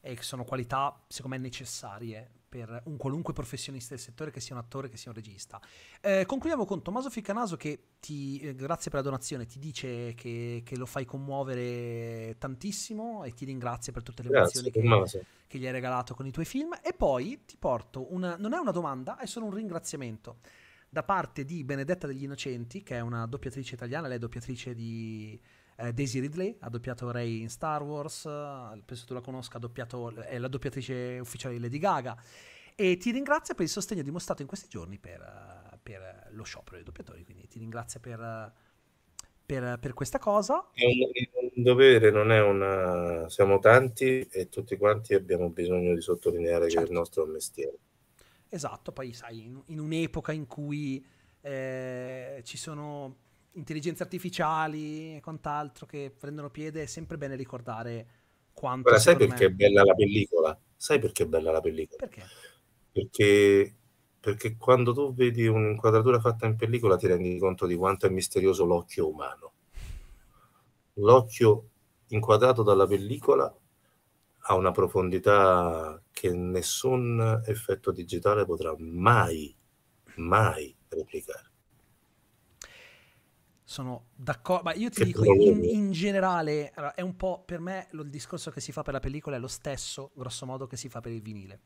E che sono qualità, secondo me, necessarie per un qualunque professionista del settore, che sia un attore, che sia un regista. Eh, concludiamo con Tommaso Ficcanaso che ti, eh, grazie per la donazione, ti dice che, che, lo fai commuovere tantissimo e ti ringrazia per tutte le grazie, emozioni che, che, gli hai regalato con i tuoi film. E poi ti porto una, non è una domanda, è solo un ringraziamento da parte di Benedetta degli Innocenti, che è una doppiatrice italiana, lei è doppiatrice di eh, Daisy Ridley ha doppiato Ray in Star Wars, eh, penso tu la conosca, doppiato, è la doppiatrice ufficiale di Lady Gaga. E ti ringrazio per il sostegno dimostrato in questi giorni per, eh, per lo sciopero dei doppiatori, quindi ti ringrazio per, eh, per, per questa cosa. È un, un, dovere, non è una... siamo tanti e tutti quanti abbiamo bisogno di sottolineare certo. che è il certo. nostro mestiere. Esatto, poi sai, in, in un'epoca in cui eh, ci sono intelligenze artificiali e quant'altro che prendono piede, è sempre bene ricordare quanto... Ora, sai perché me... è bella la pellicola? Sai perché è bella la pellicola? Perché? Perché, perché quando tu vedi un'inquadratura fatta in pellicola ti rendi conto di quanto è misterioso l'occhio umano. L'occhio inquadrato dalla pellicola ha una profondità che nessun effetto digitale potrà mai, mai replicare. Sono d'accordo, ma io ti che dico in, in generale, è un po' per me lo, il discorso che si fa per la pellicola è lo stesso, grosso modo, che si fa per il vinile.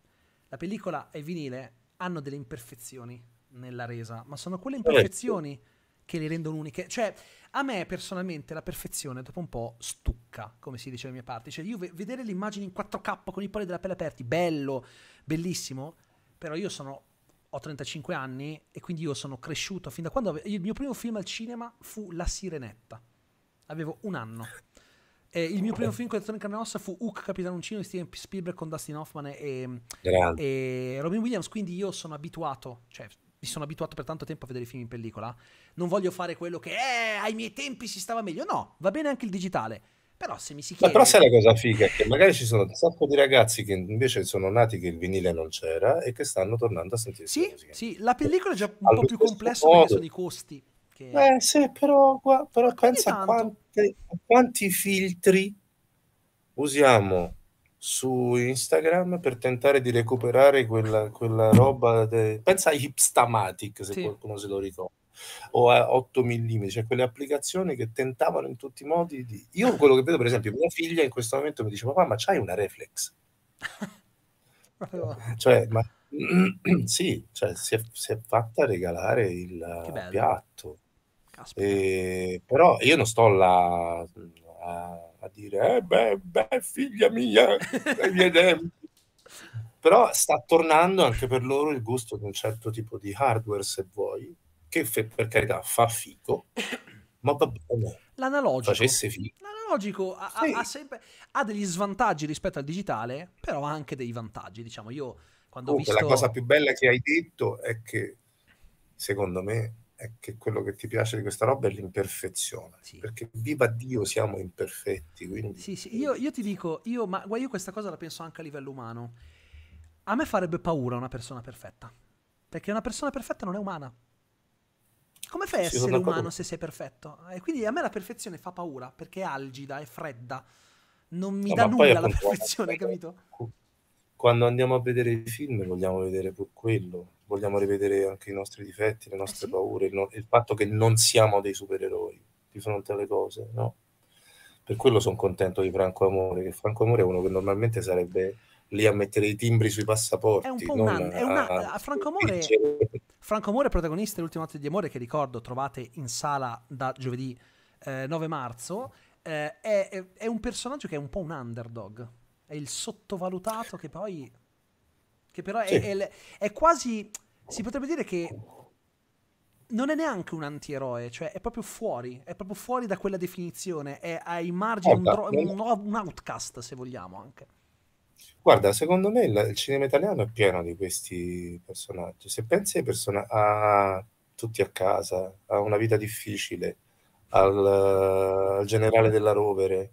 La pellicola e il vinile hanno delle imperfezioni nella resa, ma sono quelle certo. imperfezioni che le rendono uniche. Cioè, a me personalmente la perfezione dopo un po' stucca, come si dice da mia parte. Cioè, io ve- vedere le immagini in 4K con i poli della pelle aperti, bello, bellissimo, però io sono ho 35 anni e quindi io sono cresciuto fin da quando ave- il mio primo film al cinema fu La Sirenetta. Avevo un anno. E il mio primo film con Antonio Carnossa fu Hook Capitanuncino di Steven Spielberg con Dustin Hoffman e, e, Robin Williams, quindi io sono abituato, cioè mi sono abituato per tanto tempo a vedere i film in pellicola. Non voglio fare quello che eh, ai miei tempi si stava meglio, no, va bene anche il digitale però se mi si chiede... Ma però sai la cosa figa? Che magari ci sono un sacco di ragazzi che invece sono nati che il vinile non c'era e che stanno tornando a sentire Sì, sì la pellicola è già un Allo po' più complessa modo. perché sono i costi. Che... Eh sì, però, però pensa a quanti, quanti filtri usiamo su Instagram per tentare di recuperare quella, quella roba. De... Pensa a Hipstamatic, se sì. qualcuno se lo ricorda o a 8 mm, cioè quelle applicazioni che tentavano in tutti i modi di... Io quello che vedo, per esempio, mia figlia in questo momento mi dice, papà, ma c'hai una reflex? cioè, ma... sì, cioè, si, è, si, è, fatta regalare il piatto. E, però io non sto là a, a dire, eh, beh, beh, figlia mia, però sta tornando anche per loro il gusto di un certo tipo di hardware, se vuoi, che fe, per carità fa figo, ma va bene. L'analogico. Facesse figo. L'analogico ha, sì. ha, sempre, ha, degli svantaggi rispetto al digitale, però ha anche dei vantaggi, diciamo. Io quando Comunque, ho visto... La cosa più bella che hai detto è che, secondo me, è che quello che ti piace di questa roba è l'imperfezione. Sì. Perché viva Dio siamo imperfetti. Quindi... Sì, sì, io, io ti dico, io, ma guai, io questa cosa la penso anche a livello umano. A me farebbe paura una persona perfetta. Perché una persona perfetta non è umana. Come fai a sì, essere umano se sei perfetto? E quindi a me la perfezione fa paura perché è algida, è fredda, non mi no, dà nulla la perfezione, quando, capito? Quando andiamo a vedere i film vogliamo vedere pur quello, vogliamo rivedere anche i nostri difetti, le eh nostre eh sì? paure, il, no- il, fatto che non siamo dei supereroi di fronte alle cose, no? Per quello sono contento di Franco Amore, che Franco Amore è uno che normalmente sarebbe lì a mettere i timbri sui passaporti. È un po' un, an- è una, a Franco Amore Franco Amore, protagonista dell'ultimo atto di amore, che ricordo trovate in sala da giovedì eh, 9 marzo, eh, è, è, un personaggio che è un po' un underdog. È il sottovalutato che poi. Che però sì. è, è, è quasi. Si potrebbe dire che non è neanche un antieroe, cioè è proprio fuori, è proprio fuori da quella definizione, è ai margini, un, un, un, outcast se vogliamo anche. Guarda, secondo me il il cinema italiano è pieno di questi personaggi. Se pensi ai persona a Tutti a casa, a Una vita difficile, al al generale della rovere,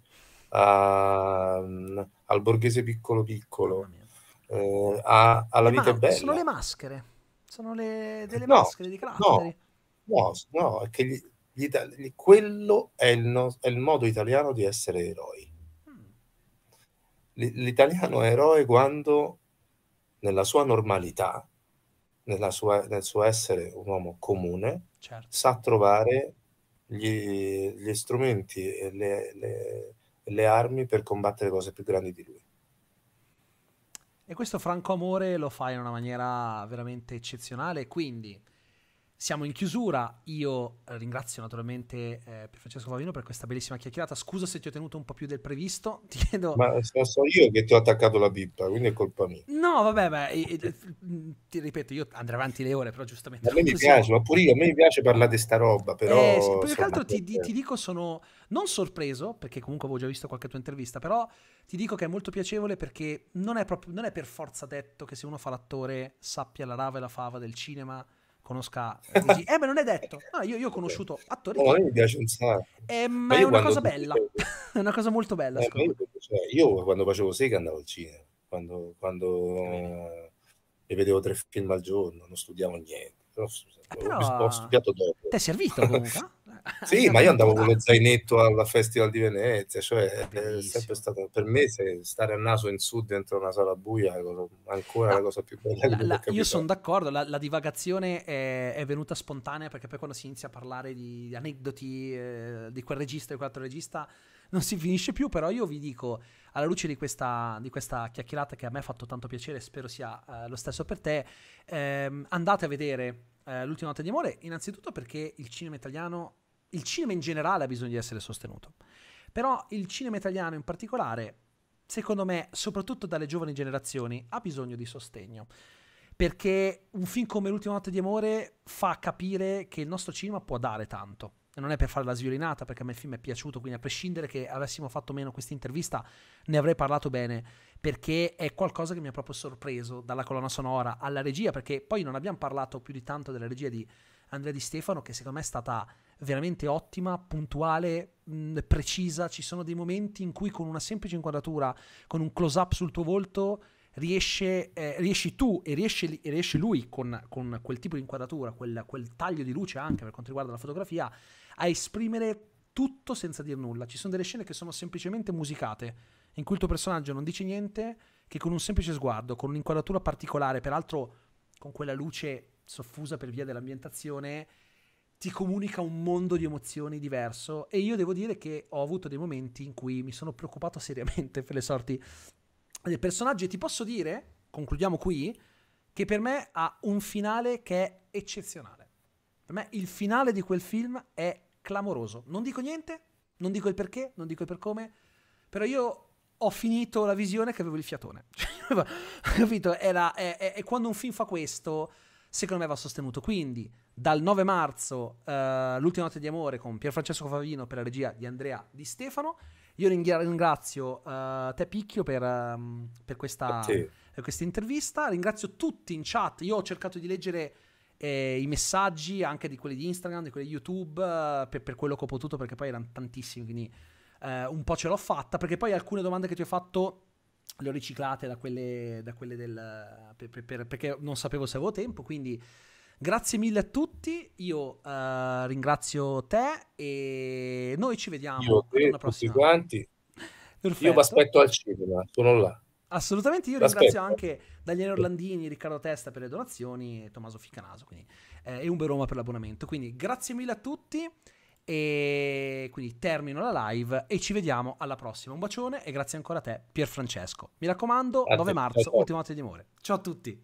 a al borghese piccolo piccolo, mia. Eh, a Alla Le vita è ma sono le maschere, sono le delle No, maschere di no, no, no, è che gli gli ita quello è il nos è il modo italiano di essere eroi. L'italiano è eroe quando, nella sua normalità, nella sua, nel suo essere un uomo comune, certo. sa trovare gli, gli strumenti e le, le, le armi per combattere cose più grandi di lui. E questo Franco Amore lo fa in una maniera veramente eccezionale, quindi siamo in chiusura, io eh, ringrazio naturalmente eh, Francesco Favino per questa bellissima chiacchierata, scusa se ti ho tenuto un po' più del previsto, ti chiedo... Ma eh, so io che ti ho attaccato la bippa, quindi è colpa mia. No, vabbè, ma, e, eh, e, ti ripeto, io andrei avanti le ore, però giustamente... A me mi piace, ma pure io, a me mi piace parlare di sta roba, però... Eh, sì, più che altro ti, ti, dico sono non sorpreso, perché comunque avevo già visto qualche tua intervista, però ti dico che è molto piacevole perché non è, proprio, non è per forza detto che se uno fa l'attore sappia la rava e la fava del cinema conosca Gigi. Eh, eh, ma non è detto. No, ah, io, io, ho conosciuto eh, attori. No, oh, che... mi piace un sacco. Eh, ma, ma è una cosa bella. è una cosa molto bella. Eh, io, cioè, io, quando facevo Sega andavo al cinema, quando, quando eh. e vedevo tre film al giorno, non studiavo niente. Però, scusate, eh, però... Ho, ho studiato dopo. Ti è servito comunque? Sì, ma io andavo con lo zainetto al Festival di Venezia, cioè è sempre stato per me stare a naso in sud dentro una sala buia è ancora la cosa più bella. La, la, io sono d'accordo, la, la divagazione è, è, venuta spontanea perché poi quando si inizia a parlare di, di aneddoti eh, di quel regista e di quell'altro regista non si finisce più, però io vi dico, alla luce di questa, di questa chiacchierata che a me ha fatto tanto piacere, spero sia eh, lo stesso per te, ehm, andate a vedere eh, L'ultima notte di amore, innanzitutto perché il cinema italiano il cinema in generale ha bisogno di essere sostenuto. Però il cinema italiano in particolare, secondo me, soprattutto dalle giovani generazioni, ha bisogno di sostegno. Perché un film come L'ultima notte di amore fa capire che il nostro cinema può dare tanto. E non è per fare la sviolinata, perché a me il film è piaciuto, quindi a prescindere che avessimo fatto meno questa intervista, ne avrei parlato bene, perché è qualcosa che mi ha proprio sorpreso, dalla colonna sonora alla regia, perché poi non abbiamo parlato più di tanto della regia di Andrea Di Stefano, che secondo me è stata veramente ottima, puntuale, mh, mm, precisa. Ci sono dei momenti in cui con una semplice inquadratura, con un close-up sul tuo volto, riesce, eh, riesci tu e riesce, e riesce lui con, con, quel tipo di inquadratura, quel, quel taglio di luce anche per quanto riguarda la fotografia, a esprimere tutto senza dir nulla. Ci sono delle scene che sono semplicemente musicate, in cui il tuo personaggio non dice niente, che con un semplice sguardo, con un'inquadratura particolare, peraltro con quella luce soffusa per via dell'ambientazione, ti comunica un mondo di emozioni diverso e io devo dire che ho avuto dei momenti in cui mi sono preoccupato seriamente per le sorti del personaggio e ti posso dire, concludiamo qui, che per me ha un finale che è eccezionale. Per me il finale di quel film è clamoroso. Non dico niente, non dico il perché, non dico il per come, però io ho finito la visione che avevo il fiatone. Cioè, capito? È, la, è, è, è quando un film fa questo secondo me va sostenuto. Quindi dal 9 marzo eh, l'ultima notte di amore con Pierfrancesco Favino per la regia di Andrea Di Stefano. Io ringrazio uh, te Picchio per, um, per, questa, eh, sì. questa, intervista, ringrazio tutti in chat, io ho cercato di leggere eh, i messaggi anche di quelli di Instagram, di quelli di YouTube, uh, per, per, quello che ho potuto perché poi erano tantissimi, quindi uh, un po' ce l'ho fatta, perché poi alcune domande che ti ho fatto le ho riciclate da quelle, da quelle del... Per, per, perché non sapevo se avevo tempo, quindi... Grazie mille a tutti, io uh, ringrazio te e noi ci vediamo alla prossima. Tutti quanti. Io vi aspetto al cinema, sono là. Assolutamente, io L'aspetto. ringrazio anche Daniele Orlandini, Riccardo Testa per le donazioni e Tommaso Ficcanaso quindi, eh, e Roma per l'abbonamento. Quindi grazie mille a tutti e quindi termino la live e ci vediamo alla prossima. Un bacione e grazie ancora a te, Pierfrancesco. Mi raccomando, grazie. 9 marzo, ciao. ultima notte di amore. Ciao a tutti.